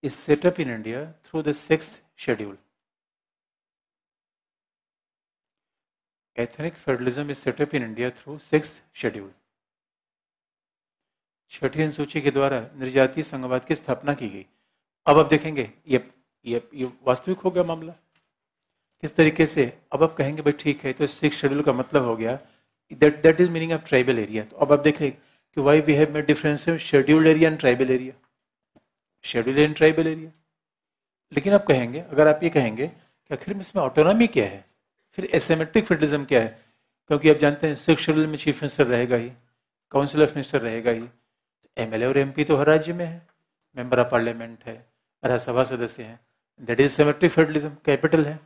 S1: is set up in India through the sixth schedule. Ethnic federalism is set up in India through sixth schedule. छठी अनुसूची के द्वारा निर्जातीय संघवाद की स्थापना की गई अब आप देखेंगे ये ये ये वास्तविक हो गया मामला किस तरीके से अब आप कहेंगे भाई ठीक है तो सिक्स शेड्यूल का मतलब हो गया that that is meaning of tribal area तो अब आप देखें कि why we have made difference scheduled area area tribal area area. Scheduled tribal area लेकिन आप कहेंगे अगर आप ये कहेंगे कि आखिर में इसमें ऑटोनॉमी क्या है फिर एसेमेट्रिक फेडरलिज्म क्या है क्योंकि आप जानते हैं सिक्स शेड्यूल में चीफ मिनिस्टर रहेगा ही काउंसिल ऑफ मिनिस्टर रहेगा ही एम एल ए और एम पी तो हर राज्य में है मेंबर ऑफ पार्लियामेंट है राज्यसभा सदस्य हैं that is symmetric federalism capital है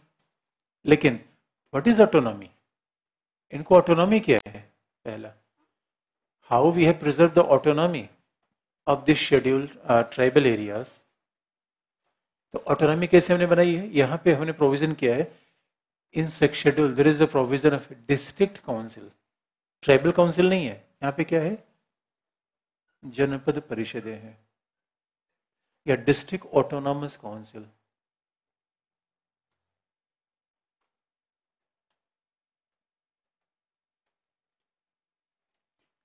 S1: लेकिन व्हाट इज ऑटोनॉमी इनको ऑटोनॉमी क्या है पहला how we have preserved the autonomy of the scheduled tribal areas तो ऑटोनॉमी कैसे हमने बनाई है यहाँ पे हमने प्रोविजन किया है in such schedule there is a provision of district council tribal council नहीं है यहाँ पे क्या है जनपद परिषदें हैं या district autonomous council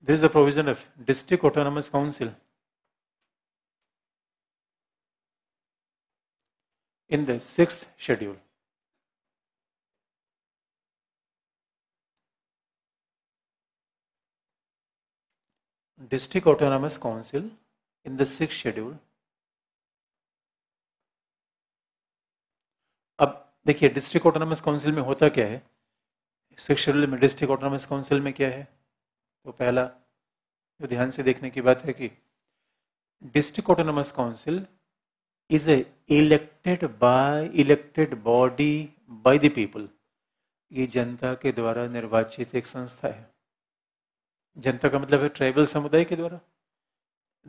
S1: This is the provision of District Autonomous Council. in the sixth schedule. District Autonomous Council in the sixth schedule. अब देखिए डिस्ट्रिक्ट ऑटोनॉमस काउंसिल में होता क्या है सिक्स शेड्यूल में डिस्ट्रिक्ट ऑटोनॉमस काउंसिल में क्या है तो पहला जो ध्यान से देखने की बात है कि district autonomous council is elected by elected body by the people ये जनता के द्वारा निर्वाचित एक संस्था है जनता का मतलब है ट्राइबल समुदाय के द्वारा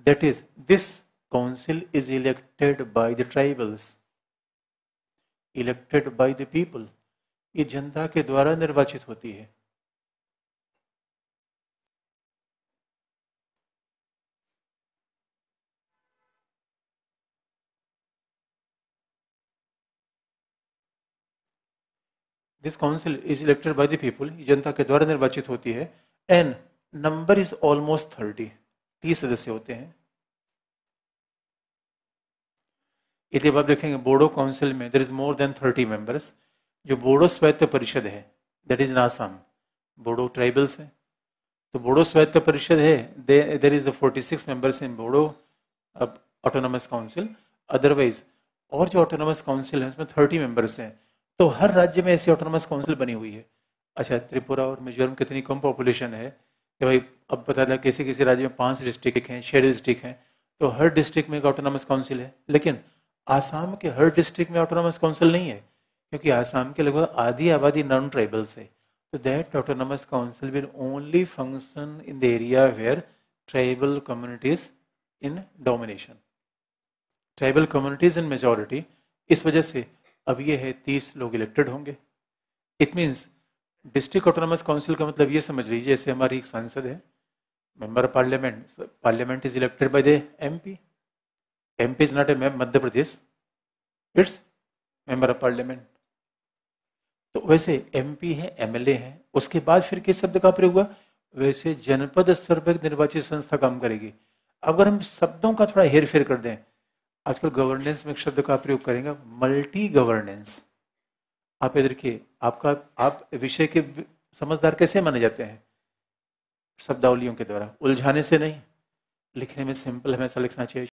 S1: that is this council is elected by the tribals elected by the people ये जनता के द्वारा निर्वाचित होती है this council is elected by the people जनता के द्वारा निर्वाचित होती है and number is almost thirty तीस सदस्य होते हैं यदि आप देखेंगे बोडो काउंसिल में there is more than thirty members जो बोडो स्वायत्त परिषद है that is in Bodo tribals है तो बोडो स्वायत्त परिषद है there is forty six members in Bodo autonomous council otherwise और जो ऑटोनोमस काउंसिल है उसमें थर्टी मेंबर्स हैं तो हर राज्य में ऐसी ऑटोनमस काउंसिल बनी हुई है अच्छा त्रिपुरा और मिजोरम कितनी कम पॉपुलेशन है कि भाई अब बता लगा किसी किसी राज्य में पांच डिस्ट्रिक्ट हैं छः डिस्ट्रिक्ट हैं तो हर डिस्ट्रिक्ट में एक ऑटोनोमस काउंसिल है लेकिन आसाम के हर डिस्ट्रिक्ट में ऑटोनॉमस काउंसिल नहीं है क्योंकि आसाम के लगभग आधी आबादी नॉन ट्राइबल्स है तो that autonomous council will only function in the area where tribal communities in domination tribal communities in majority इस वजह से अब ये है तीस लोग इलेक्टेड होंगे it means district autonomous council का मतलब ये समझ लीजिए जैसे हमारी एक सांसद है member parliament parliament is elected by the MP MP is not a Madhya Pradesh it's member of parliament तो वैसे एमपी है एमएलए है उसके बाद फिर किस शब्द का प्रयोग हुआ वैसे जनपद स्तर पर निर्वाचित संस्था काम करेगी अगर हम शब्दों का थोड़ा हेर फेर कर दें आजकल गवर्नेंस में एक शब्द का प्रयोग करेंगे मल्टी गवर्नेंस आप इधर के आपका आप विषय के समझदार कैसे माने जाते हैं शब्दावलियों के द्वारा उलझाने से नहीं लिखने में सिंपल हमेशा लिखना चाहिए